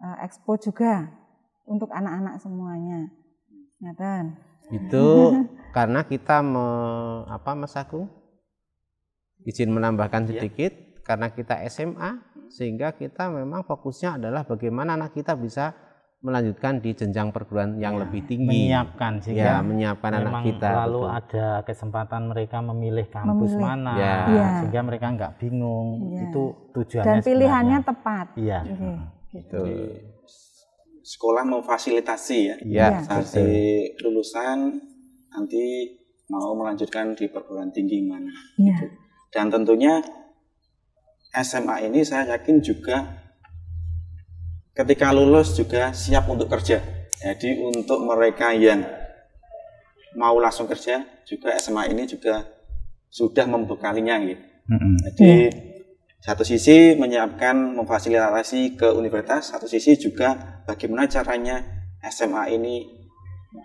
uh, eh, ekspo juga untuk anak-anak semuanya. Ngatan. Ya, Itu karena kita me, apa Mas Agung? Izin menambahkan ya. sedikit yeah. karena kita SMA sehingga kita memang fokusnya adalah bagaimana anak kita bisa melanjutkan di jenjang perguruan yang ya, lebih tinggi. Menyiapkan sehingga ya, ya, menyiapkan anak kita. Lalu betul. ada kesempatan mereka memilih kampus memilih. mana ya. Ya. sehingga mereka nggak bingung. Ya. Itu tujuannya. Dan pilihannya sebenarnya. tepat. Iya. Okay. Gitu. sekolah memfasilitasi ya. Iya. Sampai ya. lulusan nanti mau melanjutkan di perguruan tinggi mana. Ya. Gitu. Dan tentunya SMA ini saya yakin juga ketika lulus juga siap untuk kerja. Jadi untuk mereka yang mau langsung kerja juga SMA ini juga sudah membekalinya gitu. Mm-hmm. Jadi iya. satu sisi menyiapkan memfasilitasi ke universitas, satu sisi juga bagaimana caranya SMA ini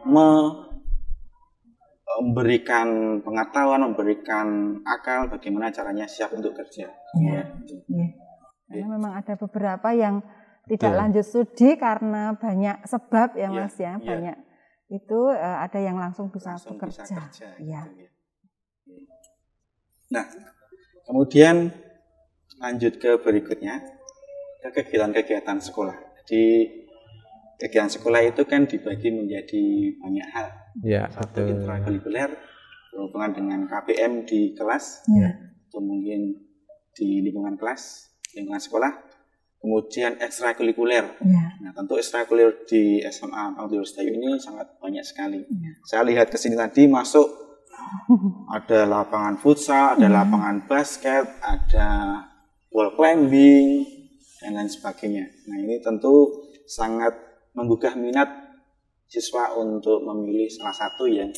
memberikan pengetahuan, memberikan akal bagaimana caranya siap untuk kerja. Ya. Karena memang ada beberapa yang tidak yeah. lanjut studi karena banyak sebab ya iya, Mas yeah. ya, iya. banyak. Itu uh, ada yang langsung bisa langsung bekerja. Bisa kerja, gitu iya. ya. Nah, kemudian lanjut ke berikutnya ke kegiatan-kegiatan sekolah. Jadi kegiatan sekolah itu kan dibagi menjadi banyak hal. Ya, Satu intrakurikuler berhubungan dengan KPM di kelas, ya. atau mungkin di lingkungan kelas, lingkungan sekolah, pengujian ekstrakurikuler. Ya. Nah, tentu ekstrakurikuler di SMA Audio Dayu ini sangat banyak sekali. Ya. Saya lihat ke sini tadi masuk ada lapangan futsal, ada ya. lapangan basket, ada wall climbing dan lain sebagainya. Nah, ini tentu sangat menggugah minat siswa untuk memilih salah satu yang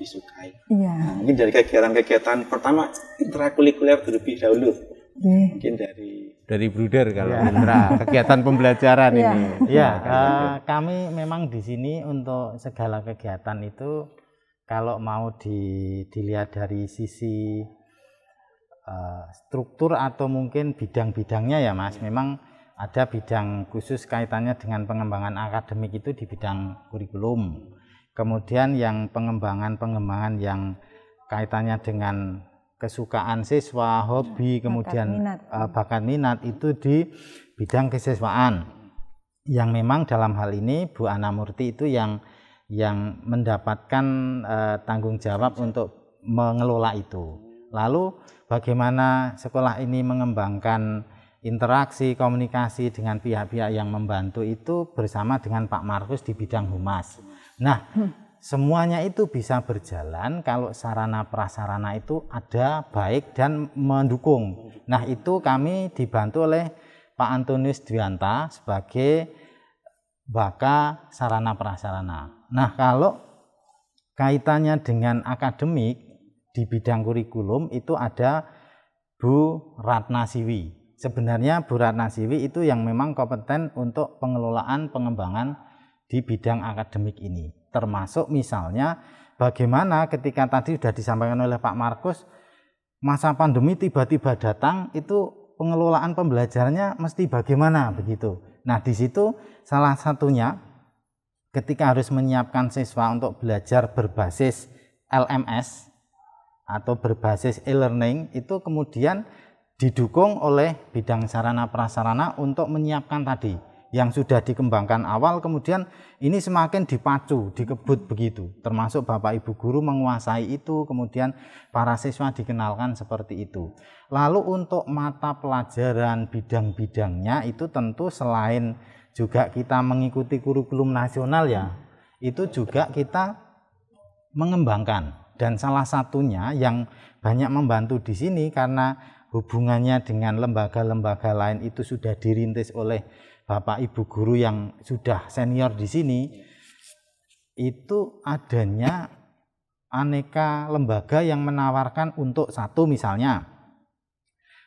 disukai. Ya. Nah, mungkin dari kegiatan-kegiatan pertama intrakurikuler terlebih dahulu. Ya. Mungkin dari dari Bruder kalau ya. kegiatan pembelajaran ya. ini. Ya. ya, kami memang di sini untuk segala kegiatan itu kalau mau di, dilihat dari sisi uh, struktur atau mungkin bidang-bidangnya ya Mas, memang ada bidang khusus kaitannya dengan pengembangan akademik itu di bidang kurikulum. Kemudian yang pengembangan-pengembangan yang kaitannya dengan kesukaan siswa, hobi, ya, kemudian bakat minat, uh, bakat minat itu di bidang kesiswaan. Yang memang dalam hal ini Bu Ana Murti itu yang yang mendapatkan uh, tanggung jawab untuk mengelola itu. Lalu bagaimana sekolah ini mengembangkan interaksi komunikasi dengan pihak-pihak yang membantu itu bersama dengan Pak Markus di bidang humas. Nah, hmm semuanya itu bisa berjalan kalau sarana prasarana itu ada baik dan mendukung. Nah, itu kami dibantu oleh Pak Antonius Dwianta sebagai baka sarana prasarana. Nah, kalau kaitannya dengan akademik di bidang kurikulum itu ada Bu Ratna Siwi. Sebenarnya Bu Ratna Siwi itu yang memang kompeten untuk pengelolaan pengembangan di bidang akademik ini. Termasuk misalnya bagaimana ketika tadi sudah disampaikan oleh Pak Markus masa pandemi tiba-tiba datang itu pengelolaan pembelajarannya mesti bagaimana begitu. Nah, di situ salah satunya ketika harus menyiapkan siswa untuk belajar berbasis LMS atau berbasis e-learning itu kemudian didukung oleh bidang sarana prasarana untuk menyiapkan tadi yang sudah dikembangkan awal kemudian ini semakin dipacu, dikebut begitu. Termasuk Bapak Ibu guru menguasai itu, kemudian para siswa dikenalkan seperti itu. Lalu untuk mata pelajaran bidang-bidangnya itu tentu selain juga kita mengikuti kurikulum nasional ya, itu juga kita mengembangkan dan salah satunya yang banyak membantu di sini karena hubungannya dengan lembaga-lembaga lain itu sudah dirintis oleh bapak ibu guru yang sudah senior di sini itu adanya aneka lembaga yang menawarkan untuk satu misalnya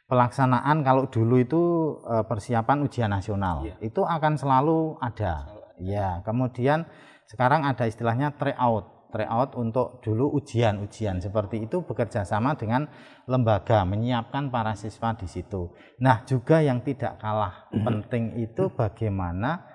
pelaksanaan kalau dulu itu e, persiapan ujian nasional ya. itu akan selalu ada. selalu ada. Ya, kemudian sekarang ada istilahnya tryout tryout untuk dulu ujian-ujian seperti itu bekerja sama dengan lembaga menyiapkan para siswa di situ. Nah, juga yang tidak kalah hmm. penting itu bagaimana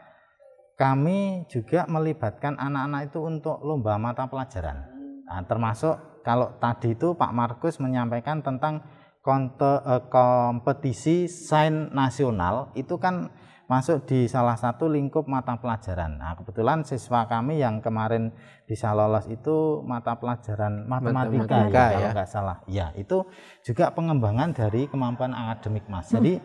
kami juga melibatkan anak-anak itu untuk lomba mata pelajaran. Nah, termasuk kalau tadi itu Pak Markus menyampaikan tentang eh, kompetisi sains nasional itu kan masuk di salah satu lingkup mata pelajaran. Nah, kebetulan siswa kami yang kemarin bisa lolos itu mata pelajaran matematika, matematika ya, ya. kalau salah. Ya, itu juga pengembangan dari kemampuan akademik Mas. Hmm. Jadi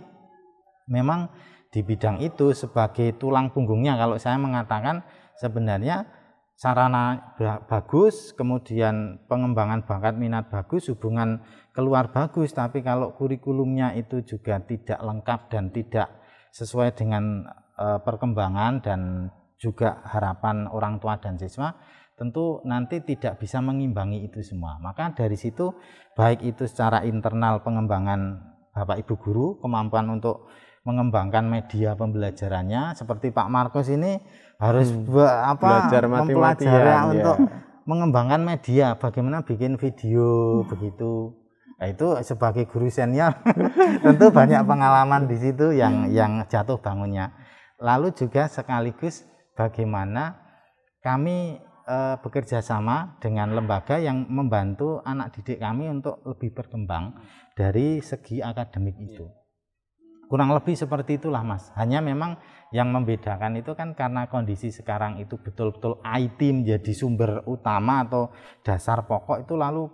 memang di bidang itu sebagai tulang punggungnya kalau saya mengatakan sebenarnya sarana bagus, kemudian pengembangan bakat minat bagus, hubungan keluar bagus, tapi kalau kurikulumnya itu juga tidak lengkap dan tidak sesuai dengan uh, perkembangan dan juga harapan orang tua dan siswa tentu nanti tidak bisa mengimbangi itu semua. Maka dari situ baik itu secara internal pengembangan Bapak Ibu guru, kemampuan untuk mengembangkan media pembelajarannya seperti Pak Markus ini harus hmm. be, apa belajar mempelajari ya. untuk iya. mengembangkan media, bagaimana bikin video hmm. begitu. Ya, itu sebagai guru senior tentu banyak pengalaman di situ yang hmm. yang jatuh bangunnya. Lalu juga sekaligus bagaimana kami e, bekerja sama dengan lembaga yang membantu anak didik kami untuk lebih berkembang dari segi akademik iya. itu. Kurang lebih seperti itulah Mas. Hanya memang yang membedakan itu kan karena kondisi sekarang itu betul-betul IT menjadi sumber utama atau dasar pokok itu lalu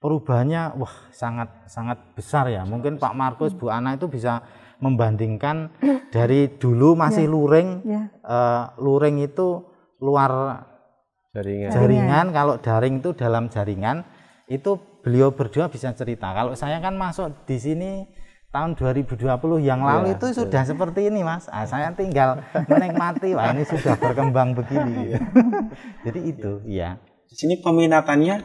perubahannya wah sangat sangat besar ya. Mungkin Pak Markus, Bu Ana itu bisa membandingkan dari dulu masih ya. luring, yeah. Ya. Uh, luring itu luar jaringan. jaringan. Kalau daring itu dalam jaringan itu beliau berdua bisa cerita. Kalau saya kan masuk di sini tahun 2020 yang lalu ya, itu sudah ya. seperti ini mas nah, saya tinggal menikmati wah ini sudah berkembang begini iya. jadi itu ya di sini peminatannya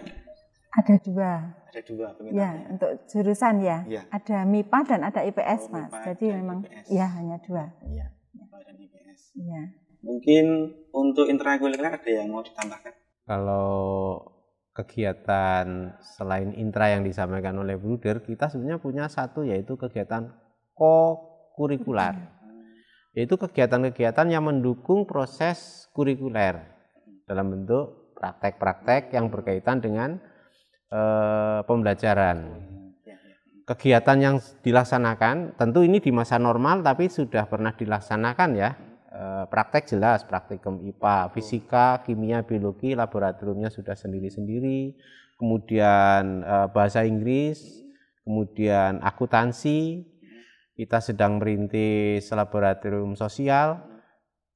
ada dua. Ada dua peminatnya. Ya, untuk jurusan ya. ya. Ada MIPA dan ada IPS, oh, Mas. MIPA Jadi memang IPS. ya hanya dua. Iya, MIPA ya. iya. Mungkin untuk intrakurikuler ada yang mau ditambahkan? Kalau kegiatan selain intra yang disampaikan oleh Bruder, kita sebenarnya punya satu yaitu kegiatan kokurikuler. Hmm. Yaitu kegiatan-kegiatan yang mendukung proses kurikuler dalam bentuk praktek-praktek yang berkaitan dengan Eh, pembelajaran. Oh, iya, iya, iya. Kegiatan yang dilaksanakan tentu ini di masa normal tapi sudah pernah dilaksanakan ya. Eh, praktek jelas, praktikum IPA, fisika, kimia, biologi, laboratoriumnya sudah sendiri-sendiri. Kemudian eh, bahasa Inggris, kemudian akuntansi. Kita sedang merintis laboratorium sosial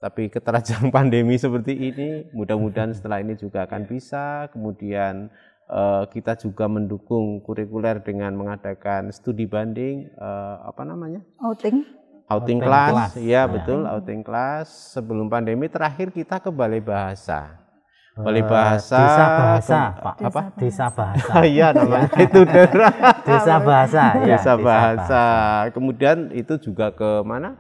tapi keterajang pandemi seperti ini mudah-mudahan setelah ini juga akan bisa kemudian Eh, kita juga mendukung kurikuler dengan mengadakan studi banding eh, apa namanya outing outing, outing kelas, iya, ya nah. betul outing kelas sebelum pandemi terakhir kita ke balai bahasa eh, Balai bahasa desa bahasa apa desa bahasa iya namanya itu daerah desa bahasa ya desa bahasa kemudian itu juga ke mana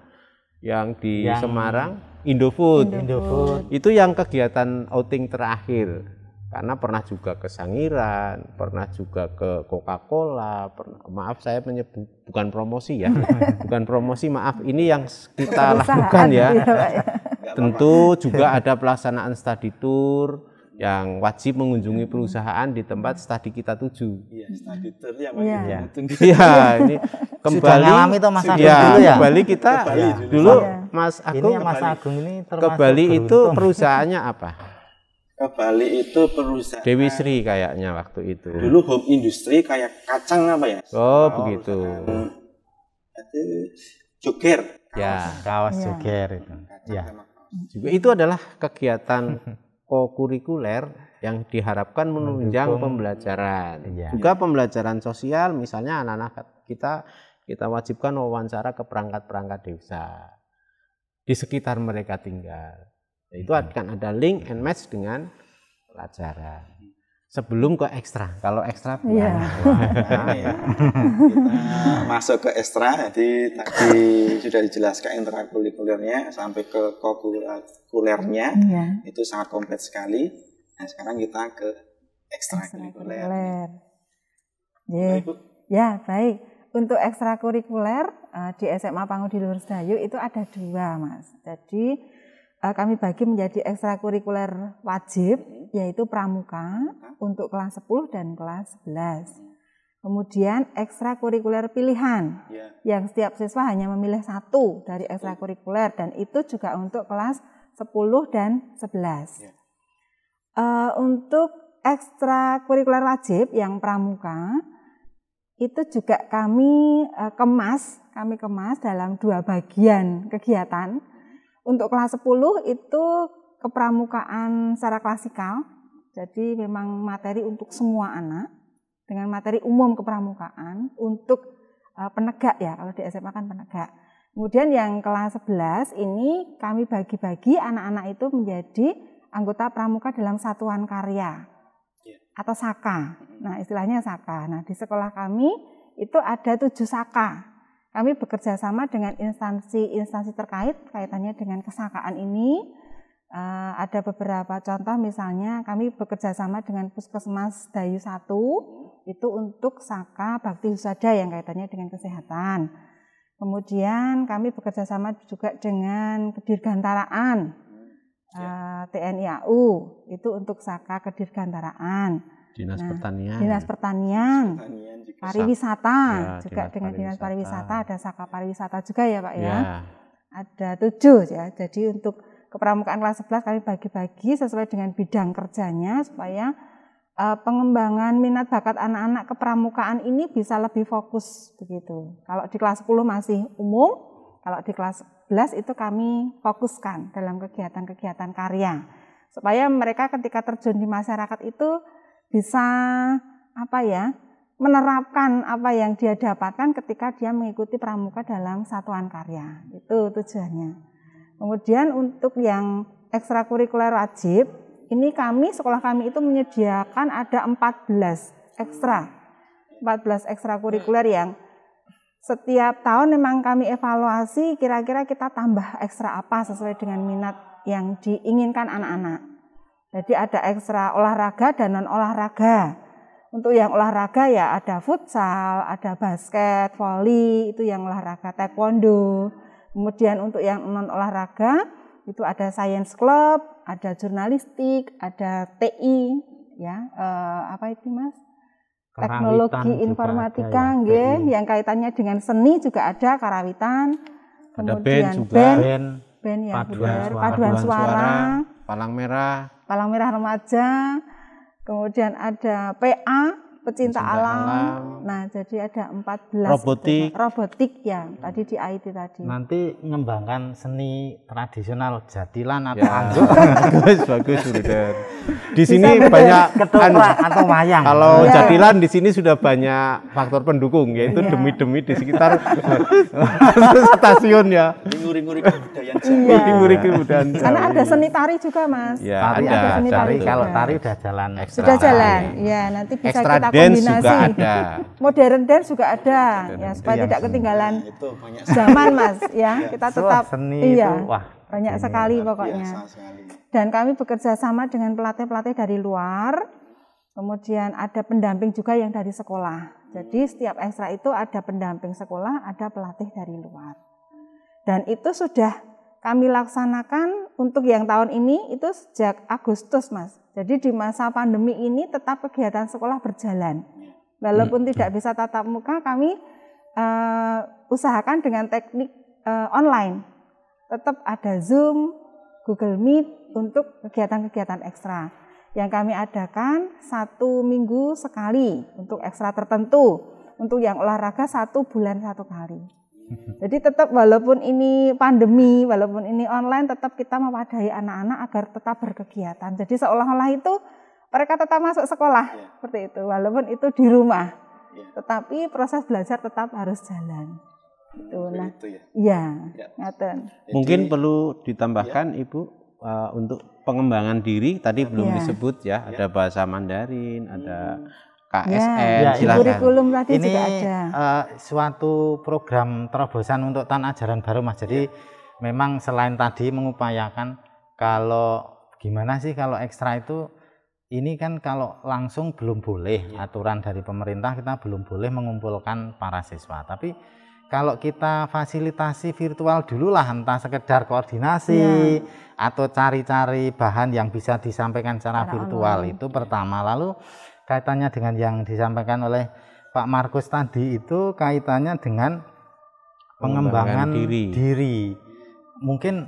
yang di yang... Semarang Indofood Indofood itu yang kegiatan outing terakhir karena pernah juga ke Sangiran, pernah juga ke Coca-Cola, pernah maaf saya menyebut bukan promosi ya. bukan promosi, maaf ini yang kita lakukan ya. Iya, ya. Tentu juga ada pelaksanaan study tour yang wajib mengunjungi perusahaan di tempat studi kita tuju. Iya, studi ya Pak. Iya, ya. ini kembali Sudah itu Mas Agung ya, dulu ya. Kembali kita dulu, ya. Mas Agung iya. ini Mas Agung ini ke Bali itu perusahaannya apa? ke Bali itu perusahaan Dewi Sri kayaknya waktu itu. Dulu home industri kayak kacang apa ya? Oh, oh begitu. Itu joger. Ya, kawas ya. itu. ya. Juga itu adalah kegiatan kokurikuler yang diharapkan menunjang pembelajaran. Ya. Juga pembelajaran sosial misalnya anak-anak kita kita wajibkan wawancara ke perangkat-perangkat desa di sekitar mereka tinggal itu akan ada link and match dengan pelajaran. Sebelum ke ekstra, kalau ekstra yeah. Nah, ya. Kita masuk ke ekstra, jadi tadi sudah dijelaskan intrakulikulernya sampai ke kokulernya yeah. itu sangat komplit sekali. Nah sekarang kita ke ekstrakurikuler. Yeah. Baik, ya baik. Untuk ekstra kurikuler eh, di SMA Pangudi Luhur Dayu itu ada dua mas. Jadi Eh, kami bagi menjadi ekstrakurikuler wajib yaitu pramuka untuk kelas 10 dan kelas 11. Kemudian ekstrakurikuler pilihan ya. yang setiap siswa hanya memilih satu dari ekstrakurikuler dan itu juga untuk kelas 10 dan 11. Yeah. Uh, untuk ekstrakurikuler wajib yang pramuka itu juga kami uh, kemas, kami kemas dalam dua bagian kegiatan untuk kelas 10 itu kepramukaan secara klasikal, jadi memang materi untuk semua anak dengan materi umum kepramukaan untuk uh, penegak ya, kalau di SMA kan penegak. Kemudian yang kelas 11 ini kami bagi-bagi anak-anak itu menjadi anggota pramuka dalam satuan karya iya. atau saka. Nah, istilahnya saka. Nah, di sekolah kami itu ada tujuh saka. Kami bekerja sama dengan instansi-instansi terkait kaitannya dengan kesakaan ini. Uh, ada beberapa contoh misalnya kami bekerja sama dengan Puskesmas Dayu 1 itu untuk Saka Bakti Husada yang kaitannya dengan kesehatan. Kemudian kami bekerja sama juga dengan Kedirgantaraan uh, ya. eh, TNI AU itu untuk Saka Kedirgantaraan. Dinas nah, Pertanian. Dinas Pertanian. Pariwisata ya, juga dinas dengan Dinas Pariwisata ada Saka Pariwisata juga ya Pak ya. ya. Ada tujuh ya. Jadi untuk kepramukaan kelas 11 kami bagi-bagi sesuai dengan bidang kerjanya supaya uh, pengembangan minat bakat anak-anak kepramukaan ini bisa lebih fokus begitu. Kalau di kelas 10 masih umum, kalau di kelas 11 itu kami fokuskan dalam kegiatan-kegiatan karya supaya mereka ketika terjun di masyarakat itu bisa apa ya menerapkan apa yang dia dapatkan ketika dia mengikuti pramuka dalam satuan karya. Itu tujuannya. Kemudian untuk yang ekstrakurikuler wajib, ini kami sekolah kami itu menyediakan ada 14 ekstra. 14 ekstrakurikuler yang setiap tahun memang kami evaluasi kira-kira kita tambah ekstra apa sesuai dengan minat yang diinginkan anak-anak. Jadi ada ekstra olahraga dan non olahraga. Untuk yang olahraga ya ada futsal, ada basket, voli, itu yang olahraga taekwondo. Kemudian untuk yang non olahraga itu ada science club, ada jurnalistik, ada TI, ya eh, apa itu mas? Teknologi informatika, ya, ya, yang kaitannya dengan seni juga ada karawitan. Kemudian ada band juga. Band, band, band ya, paduan, suara, paduan suara, palang merah Palang Merah Remaja, kemudian ada PA pecinta, pecinta alam. alam. Nah, jadi ada 14 robotik itu, robotik ya hmm. tadi di IT tadi. Nanti mengembangkan seni tradisional Jatilan atau ya. bagus, bagus sudah. Di sini Bisa banyak ketoprak atau wayang. Kalau ya. Jatilan di sini sudah banyak faktor pendukung yaitu iya. demi-demi ya. di sekitar stasiun ya. ringuri nguri kebudayaan Jawa. Iya. Karena ada seni tari juga, Mas. Ya, tari ada, ada seni tari. kalau tari sudah jalan Sudah jalan. Ya, nanti bisa extra kita dance juga ada. Modern dance juga ada ya, modern ya supaya tidak iya, seni. ketinggalan itu banyak zaman Mas ya. Iya. Kita tetap seni iya. Itu, wah, banyak sekali pokoknya. Dan kami bekerja sama dengan pelatih-pelatih dari luar. Kemudian ada pendamping juga yang dari sekolah. Jadi hmm. setiap ekstra itu ada pendamping sekolah, ada pelatih dari luar. Dan itu sudah kami laksanakan untuk yang tahun ini itu sejak Agustus, Mas. Jadi di masa pandemi ini tetap kegiatan sekolah berjalan. Walaupun hmm. tidak bisa tatap muka, kami uh, usahakan dengan teknik uh, online. Tetap ada Zoom, Google Meet untuk kegiatan-kegiatan ekstra. Yang kami adakan satu minggu sekali untuk ekstra tertentu. Untuk yang olahraga satu bulan satu kali. Jadi tetap walaupun ini pandemi, walaupun ini online, tetap kita mewadahi anak-anak agar tetap berkegiatan. Jadi seolah-olah itu mereka tetap masuk sekolah ya. seperti itu, walaupun itu di rumah. ya. Tetapi proses belajar tetap harus jalan. Itu, nah, itu ya. Iya, ya. Mungkin perlu ditambahkan ya. Ibu uh, untuk pengembangan diri tadi iya. belum ya. disebut ya, ya. ada bahasa Mandarin, ada hmm. KSN ya, silahkan. ini juga ada. Uh, suatu program terobosan untuk tanah ajaran baru Mas. Jadi ya. memang selain tadi mengupayakan kalau gimana sih kalau ekstra itu ini kan kalau langsung belum boleh ya. aturan dari pemerintah kita belum boleh mengumpulkan para siswa. Tapi kalau kita fasilitasi virtual dulu lah entah sekedar koordinasi ya. atau cari-cari bahan yang bisa disampaikan secara Cara virtual online. itu pertama lalu kaitannya dengan yang disampaikan oleh Pak Markus tadi itu kaitannya dengan pengembangan, diri. diri. Mungkin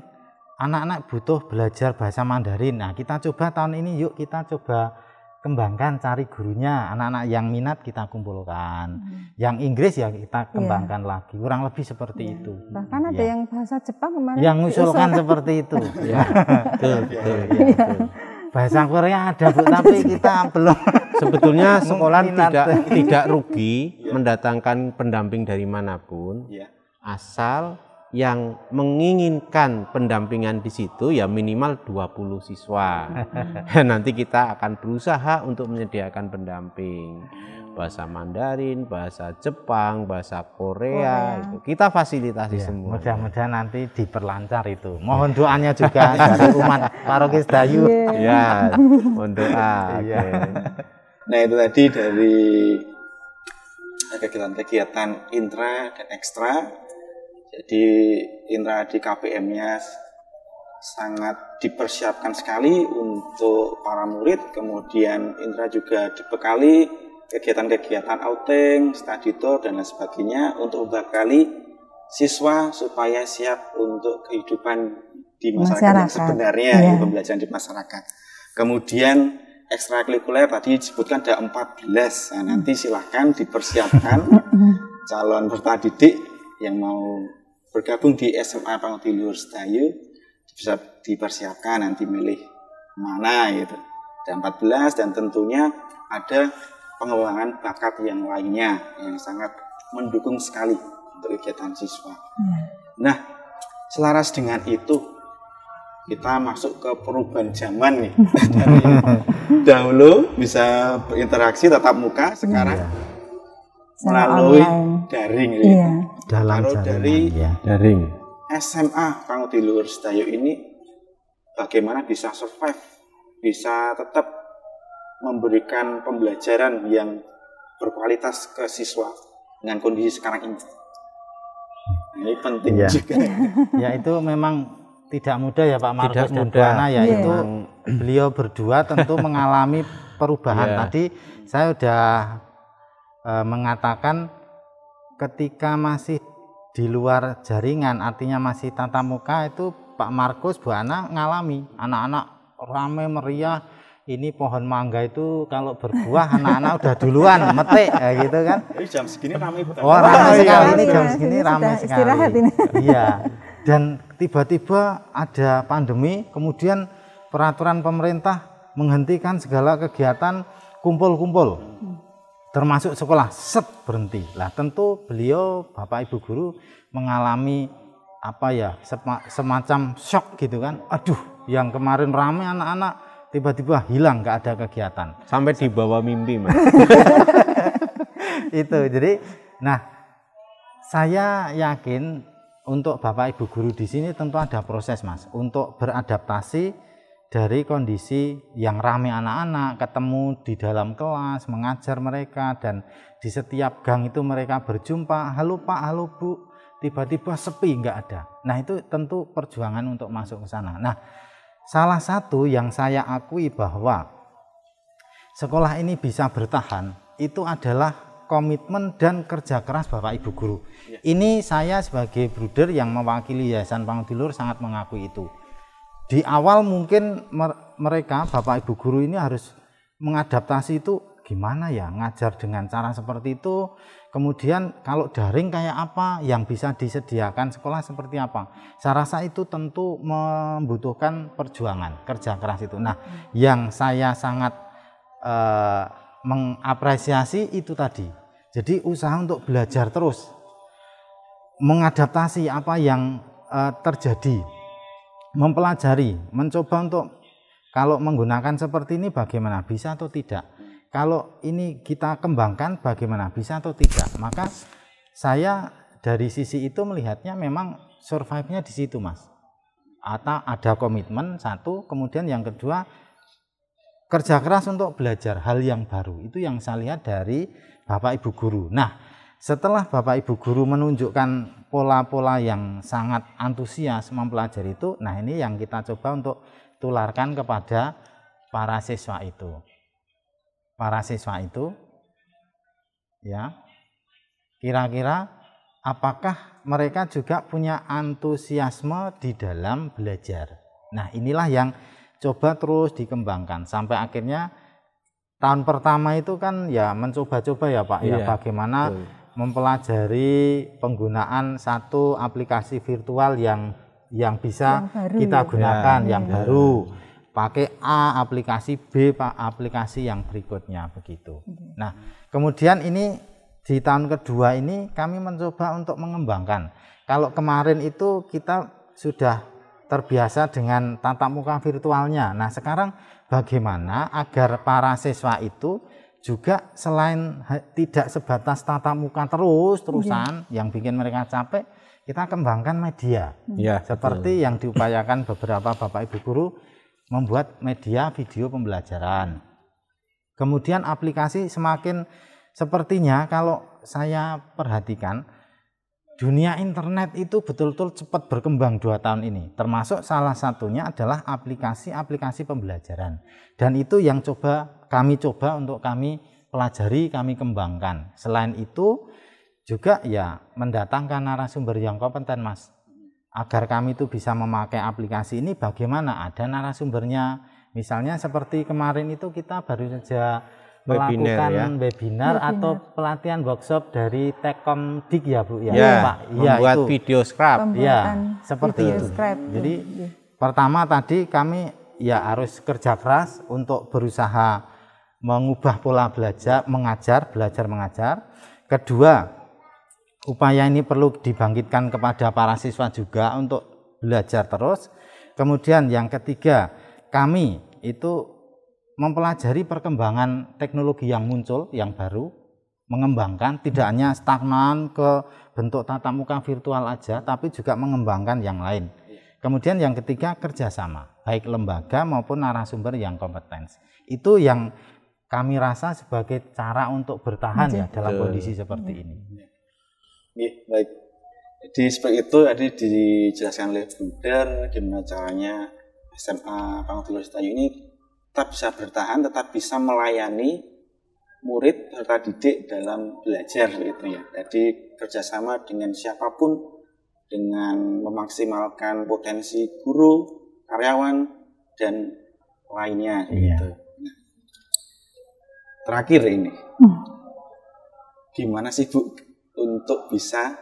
anak-anak butuh belajar bahasa Mandarin. Nah, kita coba tahun ini yuk kita coba kembangkan cari gurunya. Anak-anak yang minat kita kumpulkan. Hmm. Yang Inggris ya kita iya. kembangkan yeah. lagi. Kurang lebih seperti yeah. itu. Bahkan ada ada iya. yang bahasa Jepang kemarin. Yang usulkan seperti itu. ya. Betul, betul, ya, betul bahasa Korea ada bu, tapi kita belum sebetulnya sekolah tidak tidak rugi ya. mendatangkan pendamping dari manapun ya. asal yang menginginkan pendampingan di situ ya minimal 20 siswa. Nanti kita akan berusaha untuk menyediakan pendamping bahasa Mandarin, bahasa Jepang, bahasa Korea. Oh, Itu. Kita fasilitasi ya, semua. Mudah-mudahan nanti diperlancar itu. Iya. Mohon doanya juga dari umat Parokis Dayu. Iya, Ya, mohon doa. Iya. Nah itu tadi dari kegiatan-kegiatan intra dan ekstra. Jadi intra di KPM-nya sangat dipersiapkan sekali untuk para murid, kemudian Indra juga dibekali kegiatan-kegiatan outing, study tour, dan lain sebagainya untuk berkali siswa supaya siap untuk kehidupan di masyarakat, masyarakat. sebenarnya, yeah. ya, pembelajaran di masyarakat. Kemudian ekstrakurikuler tadi disebutkan ada 14. Nah, nanti silahkan dipersiapkan calon peserta didik yang mau bergabung di SMA Pangudi Luhur Sedayu bisa dipersiapkan nanti milih mana gitu. Dan 14 dan tentunya ada pengembangan bakat yang lainnya yang sangat mendukung sekali untuk kegiatan siswa. Hmm. Nah, selaras dengan itu kita masuk ke perubahan zaman nih dari dahulu bisa berinteraksi tatap muka iya. sekarang melalui online. daring iya. gitu. Dalam Lalu dari ya. daring SMA Kang luar Sedayu ini bagaimana bisa survive, bisa tetap memberikan pembelajaran yang berkualitas ke siswa dengan kondisi sekarang ini. Nah, ini penting ya. juga. ya itu memang tidak mudah ya Pak Markus tidak mudah. Buana ya yeah. beliau berdua tentu mengalami perubahan. Yeah. Tadi saya sudah e, mengatakan ketika masih di luar jaringan artinya masih tatap muka itu Pak Markus Bu Ana ngalami anak-anak rame meriah ini pohon mangga itu kalau berbuah anak-anak udah duluan metik ya gitu kan. Ini jam segini ramai oh, Oh, ramai iya, sekali ini jam segini ramai sekali. Istirahat ini. Iya. Dan tiba-tiba ada pandemi, kemudian peraturan pemerintah menghentikan segala kegiatan kumpul-kumpul. Termasuk sekolah, set berhenti. Lah tentu beliau Bapak Ibu guru mengalami apa ya semacam shock gitu kan. Aduh, yang kemarin ramai anak-anak tiba-tiba hilang nggak ada kegiatan sampai di bawah mimpi mas itu jadi nah saya yakin untuk bapak ibu guru di sini tentu ada proses mas untuk beradaptasi dari kondisi yang rame anak-anak ketemu di dalam kelas mengajar mereka dan di setiap gang itu mereka berjumpa halo pak halo bu tiba-tiba sepi nggak ada nah itu tentu perjuangan untuk masuk ke sana nah Salah satu yang saya akui bahwa sekolah ini bisa bertahan itu adalah komitmen dan kerja keras Bapak Ibu guru. Iya. Ini saya sebagai bruder yang mewakili Yayasan Pangdulur sangat mengakui itu. Di awal mungkin mereka Bapak Ibu guru ini harus mengadaptasi itu gimana ya ngajar dengan cara seperti itu Kemudian kalau daring kayak apa yang bisa disediakan sekolah seperti apa? Saya rasa itu tentu membutuhkan perjuangan, kerja keras itu. Nah, hmm. yang saya sangat eh, mengapresiasi itu tadi. Jadi usaha untuk belajar terus, mengadaptasi apa yang eh, terjadi, mempelajari, mencoba untuk kalau menggunakan seperti ini bagaimana bisa atau tidak kalau ini kita kembangkan bagaimana bisa atau tidak maka saya dari sisi itu melihatnya memang survive-nya di situ mas atau ada komitmen satu kemudian yang kedua kerja keras untuk belajar hal yang baru itu yang saya lihat dari bapak ibu guru nah setelah bapak ibu guru menunjukkan pola-pola yang sangat antusias mempelajari itu nah ini yang kita coba untuk tularkan kepada para siswa itu para siswa itu ya kira-kira apakah mereka juga punya antusiasme di dalam belajar nah inilah yang coba terus dikembangkan sampai akhirnya tahun pertama itu kan ya mencoba-coba ya Pak ya, iya, ya bagaimana betul. mempelajari penggunaan satu aplikasi virtual yang yang bisa yang kita gunakan ya, yang ya. baru pakai A aplikasi B pak aplikasi yang berikutnya begitu. Nah kemudian ini di tahun kedua ini kami mencoba untuk mengembangkan. Kalau kemarin itu kita sudah terbiasa dengan tatap muka virtualnya. Nah sekarang bagaimana agar para siswa itu juga selain tidak sebatas tatap muka terus terusan yeah. yang bikin mereka capek, kita kembangkan media. Ya, seperti betul. yang diupayakan beberapa bapak ibu guru membuat media video pembelajaran. Kemudian aplikasi semakin sepertinya kalau saya perhatikan dunia internet itu betul-betul cepat berkembang dua tahun ini. Termasuk salah satunya adalah aplikasi-aplikasi pembelajaran. Dan itu yang coba kami coba untuk kami pelajari, kami kembangkan. Selain itu juga ya mendatangkan narasumber yang kompeten, Mas agar kami itu bisa memakai aplikasi ini bagaimana ada narasumbernya misalnya seperti kemarin itu kita baru saja ya. melakukan webinar, ya? webinar, atau pelatihan workshop dari Tekom Dik ya Bu ya, ya, ya Pak ya, membuat itu. video scrap ya seperti itu scrap. jadi ya. pertama tadi kami ya harus kerja keras untuk berusaha mengubah pola belajar mengajar belajar mengajar kedua upaya ini perlu dibangkitkan kepada para siswa juga untuk belajar terus. Kemudian yang ketiga, kami itu mempelajari perkembangan teknologi yang muncul, yang baru, mengembangkan tidak hanya stagnan ke bentuk tatap muka virtual aja, tapi juga mengembangkan yang lain. Kemudian yang ketiga kerjasama, baik lembaga maupun narasumber yang kompetens. Itu yang kami rasa sebagai cara untuk bertahan ya dalam kondisi seperti ini. Iya. Yeah, baik. Jadi seperti itu tadi dijelaskan oleh Buder gimana caranya SMA Pangtilu Setayu ini tetap bisa bertahan, tetap bisa melayani murid serta didik dalam belajar itu ya. Jadi kerjasama dengan siapapun, dengan memaksimalkan potensi guru, karyawan, dan lainnya iya. gitu. Nah, terakhir ini, hmm. gimana sih Bu untuk bisa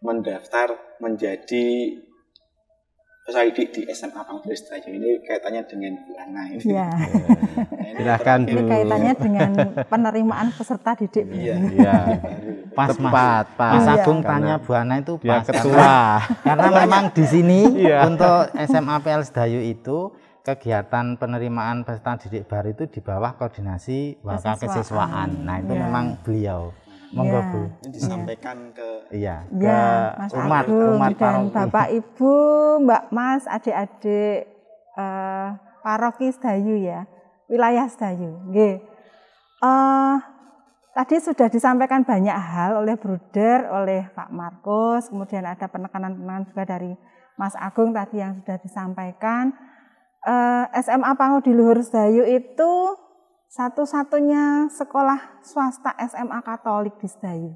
mendaftar menjadi saya di, di SMA Panggilis ini kaitannya dengan Bu Ana ini. Ya. Nah, Silahkan Bu. Ini kaitannya dengan penerimaan peserta didik. Iya. iya. Pas tepat, pas. Mas iya. Agung iya. tanya Bu Ana itu Pak ketua. Karena memang di sini iya. untuk SMA PL Sedayu itu kegiatan penerimaan peserta didik baru itu di bawah koordinasi wakil Kesiswaan. Kesiswaan. Nah, itu ya. memang beliau monggo ya. Bu disampaikan ya. ke iya, iya ke ya, Mas umat Agung, umat dan Bapak Ibu Mbak Mas adik-adik uh, paroki Sedayu ya wilayah Sedayu nggih uh, tadi sudah disampaikan banyak hal oleh Bruder oleh Pak Markus kemudian ada penekanan-penekanan juga dari Mas Agung tadi yang sudah disampaikan uh, eh, SMA Pangu di Luhur Sedayu itu satu-satunya sekolah swasta SMA Katolik di Sedayu.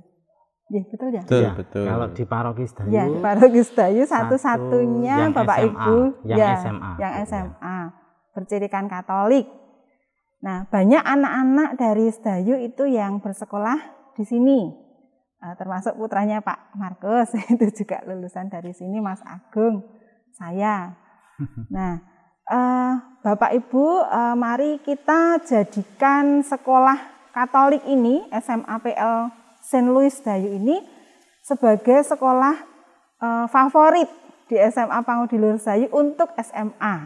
Ya, betul ya? Betul, ya. betul. Kalau di Paroki Sedayu. Ya, di Paroki Sedayu satu-satunya Bapak SMA, Ibu yang iya, gitu ya, SMA. Yang SMA. Bercirikan Katolik. Nah, banyak anak-anak dari Sedayu itu yang bersekolah di sini. Eh, termasuk putranya Pak Markus itu juga lulusan dari sini Mas Agung, saya. Nah, eh, Bapak Ibu, eh, mari kita jadikan sekolah Katolik ini, SMA PL Saint Louis Dayu ini sebagai sekolah eh, favorit di SMA Pangudilur Dayu untuk SMA.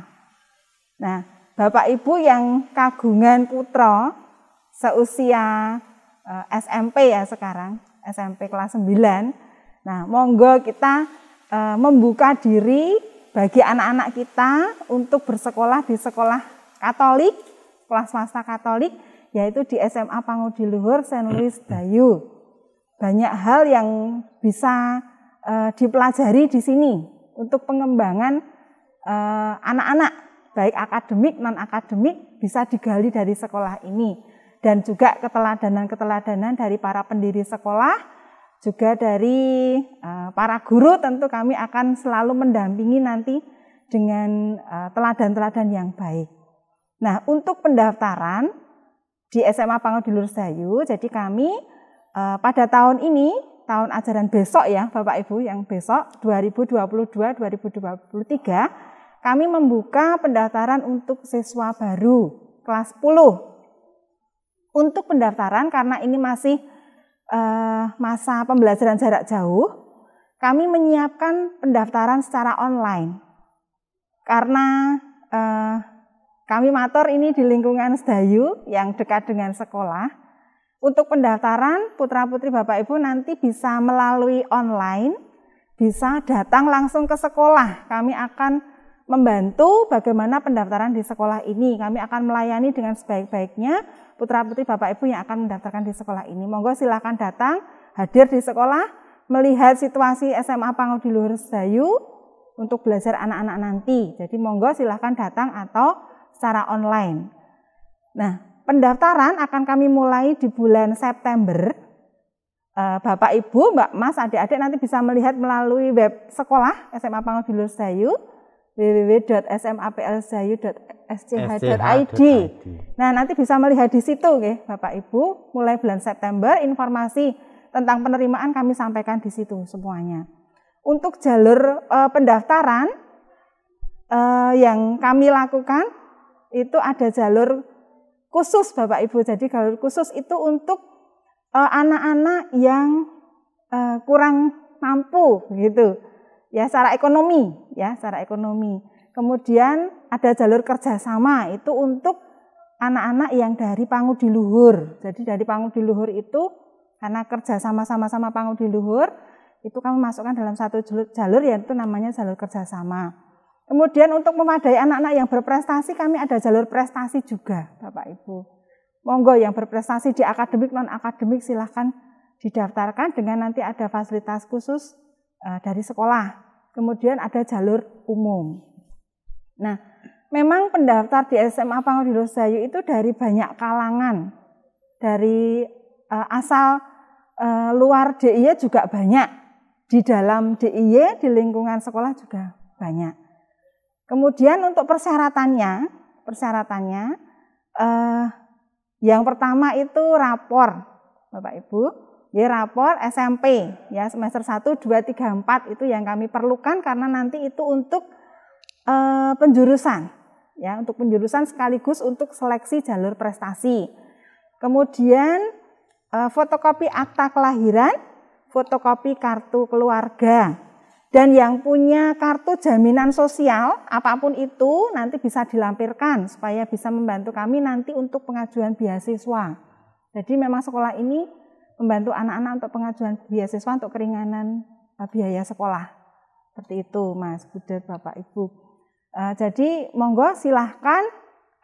Nah, Bapak Ibu yang kagungan putra seusia eh, SMP ya sekarang, SMP kelas 9. Nah, monggo kita membuka diri bagi anak-anak kita untuk bersekolah di sekolah Katolik, kelas swasta Katolik, yaitu di SMA Pangudi Luhur Saint Louis Dayu. Banyak hal yang bisa uh, dipelajari di sini untuk pengembangan eh, anak-anak, uh, baik akademik non akademik bisa digali dari sekolah ini dan juga keteladanan-keteladanan dari para pendiri sekolah juga dari e, para guru tentu kami akan selalu mendampingi nanti dengan e, teladan-teladan yang baik. Nah, untuk pendaftaran di SMA Pangudilur Sayu, jadi kami e, pada tahun ini, tahun ajaran besok ya Bapak Ibu yang besok 2022-2023, kami membuka pendaftaran untuk siswa baru kelas 10. Untuk pendaftaran karena ini masih uh, masa pembelajaran jarak jauh, kami menyiapkan pendaftaran secara online. Karena uh, kami mator ini di lingkungan Sedayu yang dekat dengan sekolah. Untuk pendaftaran putra-putri Bapak Ibu nanti bisa melalui online, bisa datang langsung ke sekolah. Kami akan membantu bagaimana pendaftaran di sekolah ini. Kami akan melayani dengan sebaik-baiknya putra-putri Bapak Ibu yang akan mendaftarkan di sekolah ini. Monggo silahkan datang, hadir di sekolah, melihat situasi SMA Pangudi Luhur Sedayu untuk belajar anak-anak nanti. Jadi monggo silahkan datang atau secara online. Nah, pendaftaran akan kami mulai di bulan September. Eh, Bapak, Ibu, Mbak, Mas, adik-adik nanti bisa melihat melalui web sekolah SMA Pangudi Luhur Sedayu www.smaplzayu.sch.id. Nah, nanti bisa melihat di situ nggih, Bapak Ibu, mulai bulan September informasi tentang penerimaan kami sampaikan di situ semuanya. Untuk jalur uh, pendaftaran uh, yang kami lakukan itu ada jalur khusus Bapak Ibu. Jadi jalur khusus itu untuk eh, anak-anak uh, yang uh, kurang mampu gitu ya secara ekonomi ya secara ekonomi kemudian ada jalur kerjasama itu untuk anak-anak yang dari di luhur jadi dari di luhur itu karena kerja sama sama sama di luhur itu kamu masukkan dalam satu jalur, jalur yaitu namanya jalur kerjasama kemudian untuk memadai anak-anak yang berprestasi kami ada jalur prestasi juga bapak ibu monggo yang berprestasi di akademik non akademik silahkan didaftarkan dengan nanti ada fasilitas khusus Eh, dari sekolah. Kemudian ada jalur umum. Nah, memang pendaftar di SMA Pangodiloh itu dari banyak kalangan. Dari eh, asal eh, luar DIY juga banyak. Di dalam DIY, di lingkungan sekolah juga banyak. Kemudian untuk persyaratannya, persyaratannya yang pertama itu rapor, Bapak Ibu. Ya rapor SMP ya semester 1 2 3 4 itu yang kami perlukan karena nanti itu untuk e, penjurusan ya untuk penjurusan sekaligus untuk seleksi jalur prestasi. Kemudian e, fotokopi akta kelahiran, fotokopi kartu keluarga. Dan yang punya kartu jaminan sosial apapun itu nanti bisa dilampirkan supaya bisa membantu kami nanti untuk pengajuan beasiswa. Jadi memang sekolah ini membantu anak-anak untuk pengajuan beasiswa untuk keringanan eh, biaya sekolah. Seperti itu, Mas Budet, Bapak Ibu. Eh, jadi monggo silahkan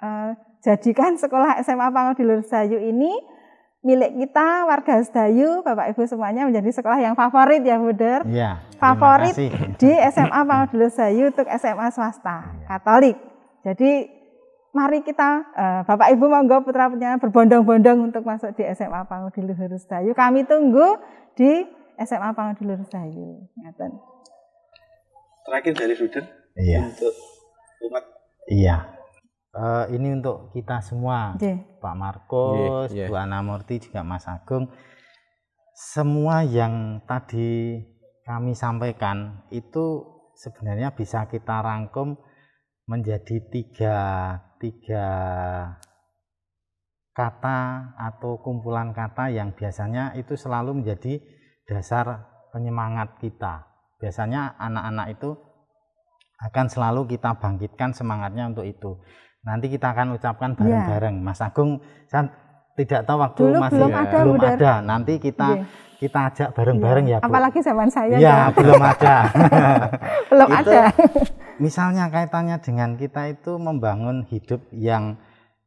eh, jadikan sekolah SMA Pangau di dayu ini milik kita warga Sedayu, Bapak Ibu semuanya menjadi sekolah yang favorit ya Buder. Iya. Favorit di SMA Pangau di dayu untuk SMA swasta ya. Katolik. Jadi mari kita uh, Bapak Ibu monggo putra putrinya berbondong-bondong untuk masuk di SMA Pangudi Luhur Dayu. Kami tunggu di SMA Pangudi Luhur Dayu. Ngaten. Terakhir dari Sudir iya. untuk umat. Iya. Uh, ini untuk kita semua, yeah. Pak Marco, yeah, yeah. Bu Murti, juga Mas Agung. Semua yang tadi kami sampaikan itu sebenarnya bisa kita rangkum menjadi tiga tiga kata atau kumpulan kata yang biasanya itu selalu menjadi dasar penyemangat kita. Biasanya anak-anak itu akan selalu kita bangkitkan semangatnya untuk itu. Nanti kita akan ucapkan iya. bareng-bareng. Yeah. Mas Agung, saya tidak tahu waktu dulu masih belum ada, belum ada. Nanti kita yeah. kita ajak bareng-bareng ya. ya Bu. Apalagi zaman saya. Ya, ya. belum ada. belum itu, ada misalnya kaitannya dengan kita itu membangun hidup yang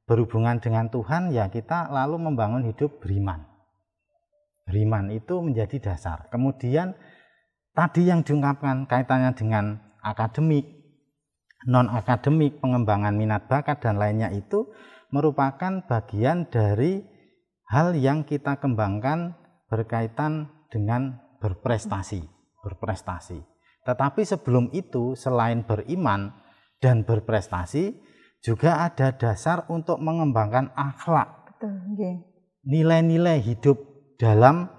berhubungan dengan Tuhan, ya kita lalu membangun hidup beriman. Beriman itu menjadi dasar. Kemudian tadi yang diungkapkan kaitannya dengan akademik, non akademik, pengembangan minat bakat dan lainnya itu merupakan bagian dari hal yang kita kembangkan berkaitan dengan berprestasi, berprestasi. Tetapi sebelum itu, selain beriman dan berprestasi, juga ada dasar untuk mengembangkan akhlak, nilai-nilai hidup dalam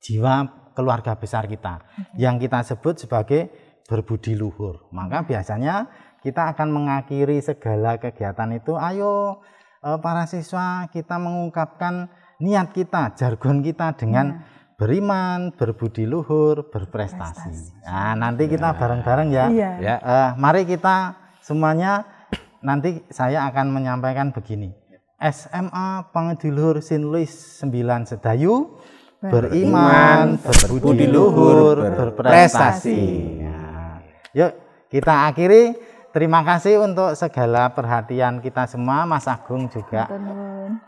jiwa keluarga besar kita okay. yang kita sebut sebagai berbudi luhur. Maka biasanya kita akan mengakhiri segala kegiatan itu. Ayo eh, para siswa kita mengungkapkan niat kita, jargon kita dengan iya beriman, berbudi luhur, berprestasi. Prestasi. Nah, nanti kita bareng-bareng ya. Iya. ya. Uh, mari kita semuanya nanti saya akan menyampaikan begini. SMA Pangedi Luhur Louis 9 Sedayu beriman, beriman berbudi luhur, berprestasi. Nah, yuk kita akhiri terima kasih untuk segala perhatian kita semua Mas Agung juga.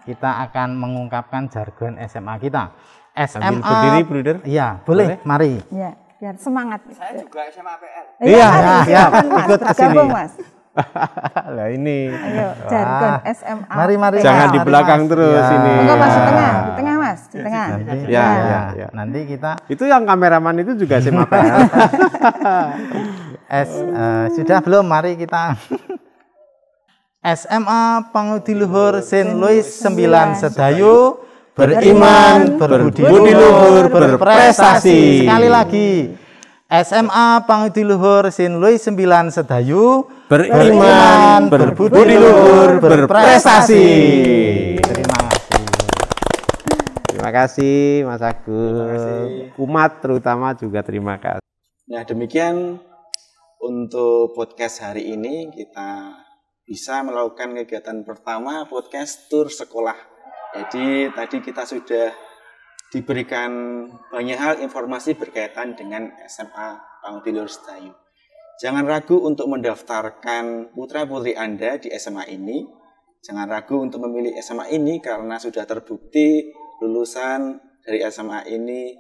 Kita akan mengungkapkan jargon SMA kita. SMA Sambil berdiri bruder? Iya, boleh, boleh. mari. Iya, biar semangat. Saya juga SMA PL. Iya, iya, ya, ikut kesini. sini. Mas. lah ini. Ayo, jargon SMA. Mari, mari. Jangan mari, di belakang mas. terus ya. ini. Enggak, masuk tengah, di tengah, Mas, di iya, tengah. Nanti, ya, ya, ya, Nanti kita Itu yang kameraman itu juga SMA PL. S, uh, sudah belum? Mari kita SMA Pangudi Luhur Saint Louis 9 Sedayu beriman, berbudi luhur, berprestasi. Sekali lagi, SMA Pangudi Luhur Sinlui 9 Sedayu beriman, berbudi luhur, berprestasi. Terima kasih. Terima kasih Mas Agung. Umat terutama juga terima kasih. Nah, demikian untuk podcast hari ini kita bisa melakukan kegiatan pertama podcast tur sekolah jadi tadi kita sudah diberikan banyak hal informasi berkaitan dengan SMA Pangtilur Sedayu. Jangan ragu untuk mendaftarkan putra-putri Anda di SMA ini. Jangan ragu untuk memilih SMA ini karena sudah terbukti lulusan dari SMA ini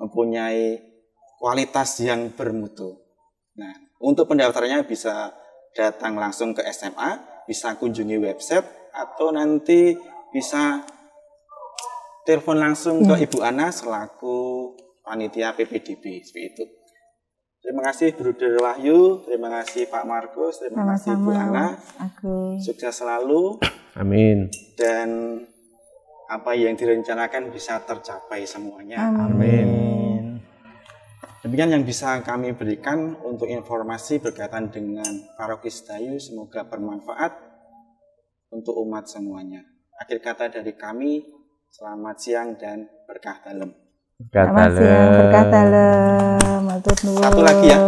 mempunyai kualitas yang bermutu. Nah, untuk pendaftarannya bisa datang langsung ke SMA, bisa kunjungi website atau nanti bisa telepon langsung ke Ibu Ana selaku panitia PPDB seperti itu. Terima kasih Bruder Wahyu, terima kasih Pak Markus, terima Sama-sama. kasih Bu Ana. Aku. Sukses selalu. Amin. Dan apa yang direncanakan bisa tercapai semuanya. Amin. Amin. Demikian yang bisa kami berikan untuk informasi berkaitan dengan Paroki Sedayu. Semoga bermanfaat untuk umat semuanya. Akhir kata dari kami, selamat siang dan berkah dalam. Berkah dalam. Berkah dalam. Satu lagi ya,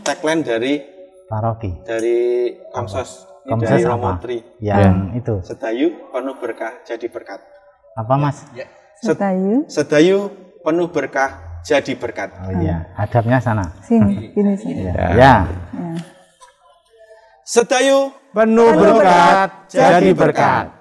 tagline dari Paroki. Dari Kamsos. Kamsos apa? Romotri. Yang ya. itu. Sedayu penuh berkah jadi berkat. Apa ya. mas? Ya. Sedayu. Sedayu penuh berkah jadi berkat. Oh iya, hadapnya sana. Sini, hmm. sini, sini. Iya. Ya. ya. ya. Sedayu penuh, penuh berkat, berkat jadi berkat. berkat.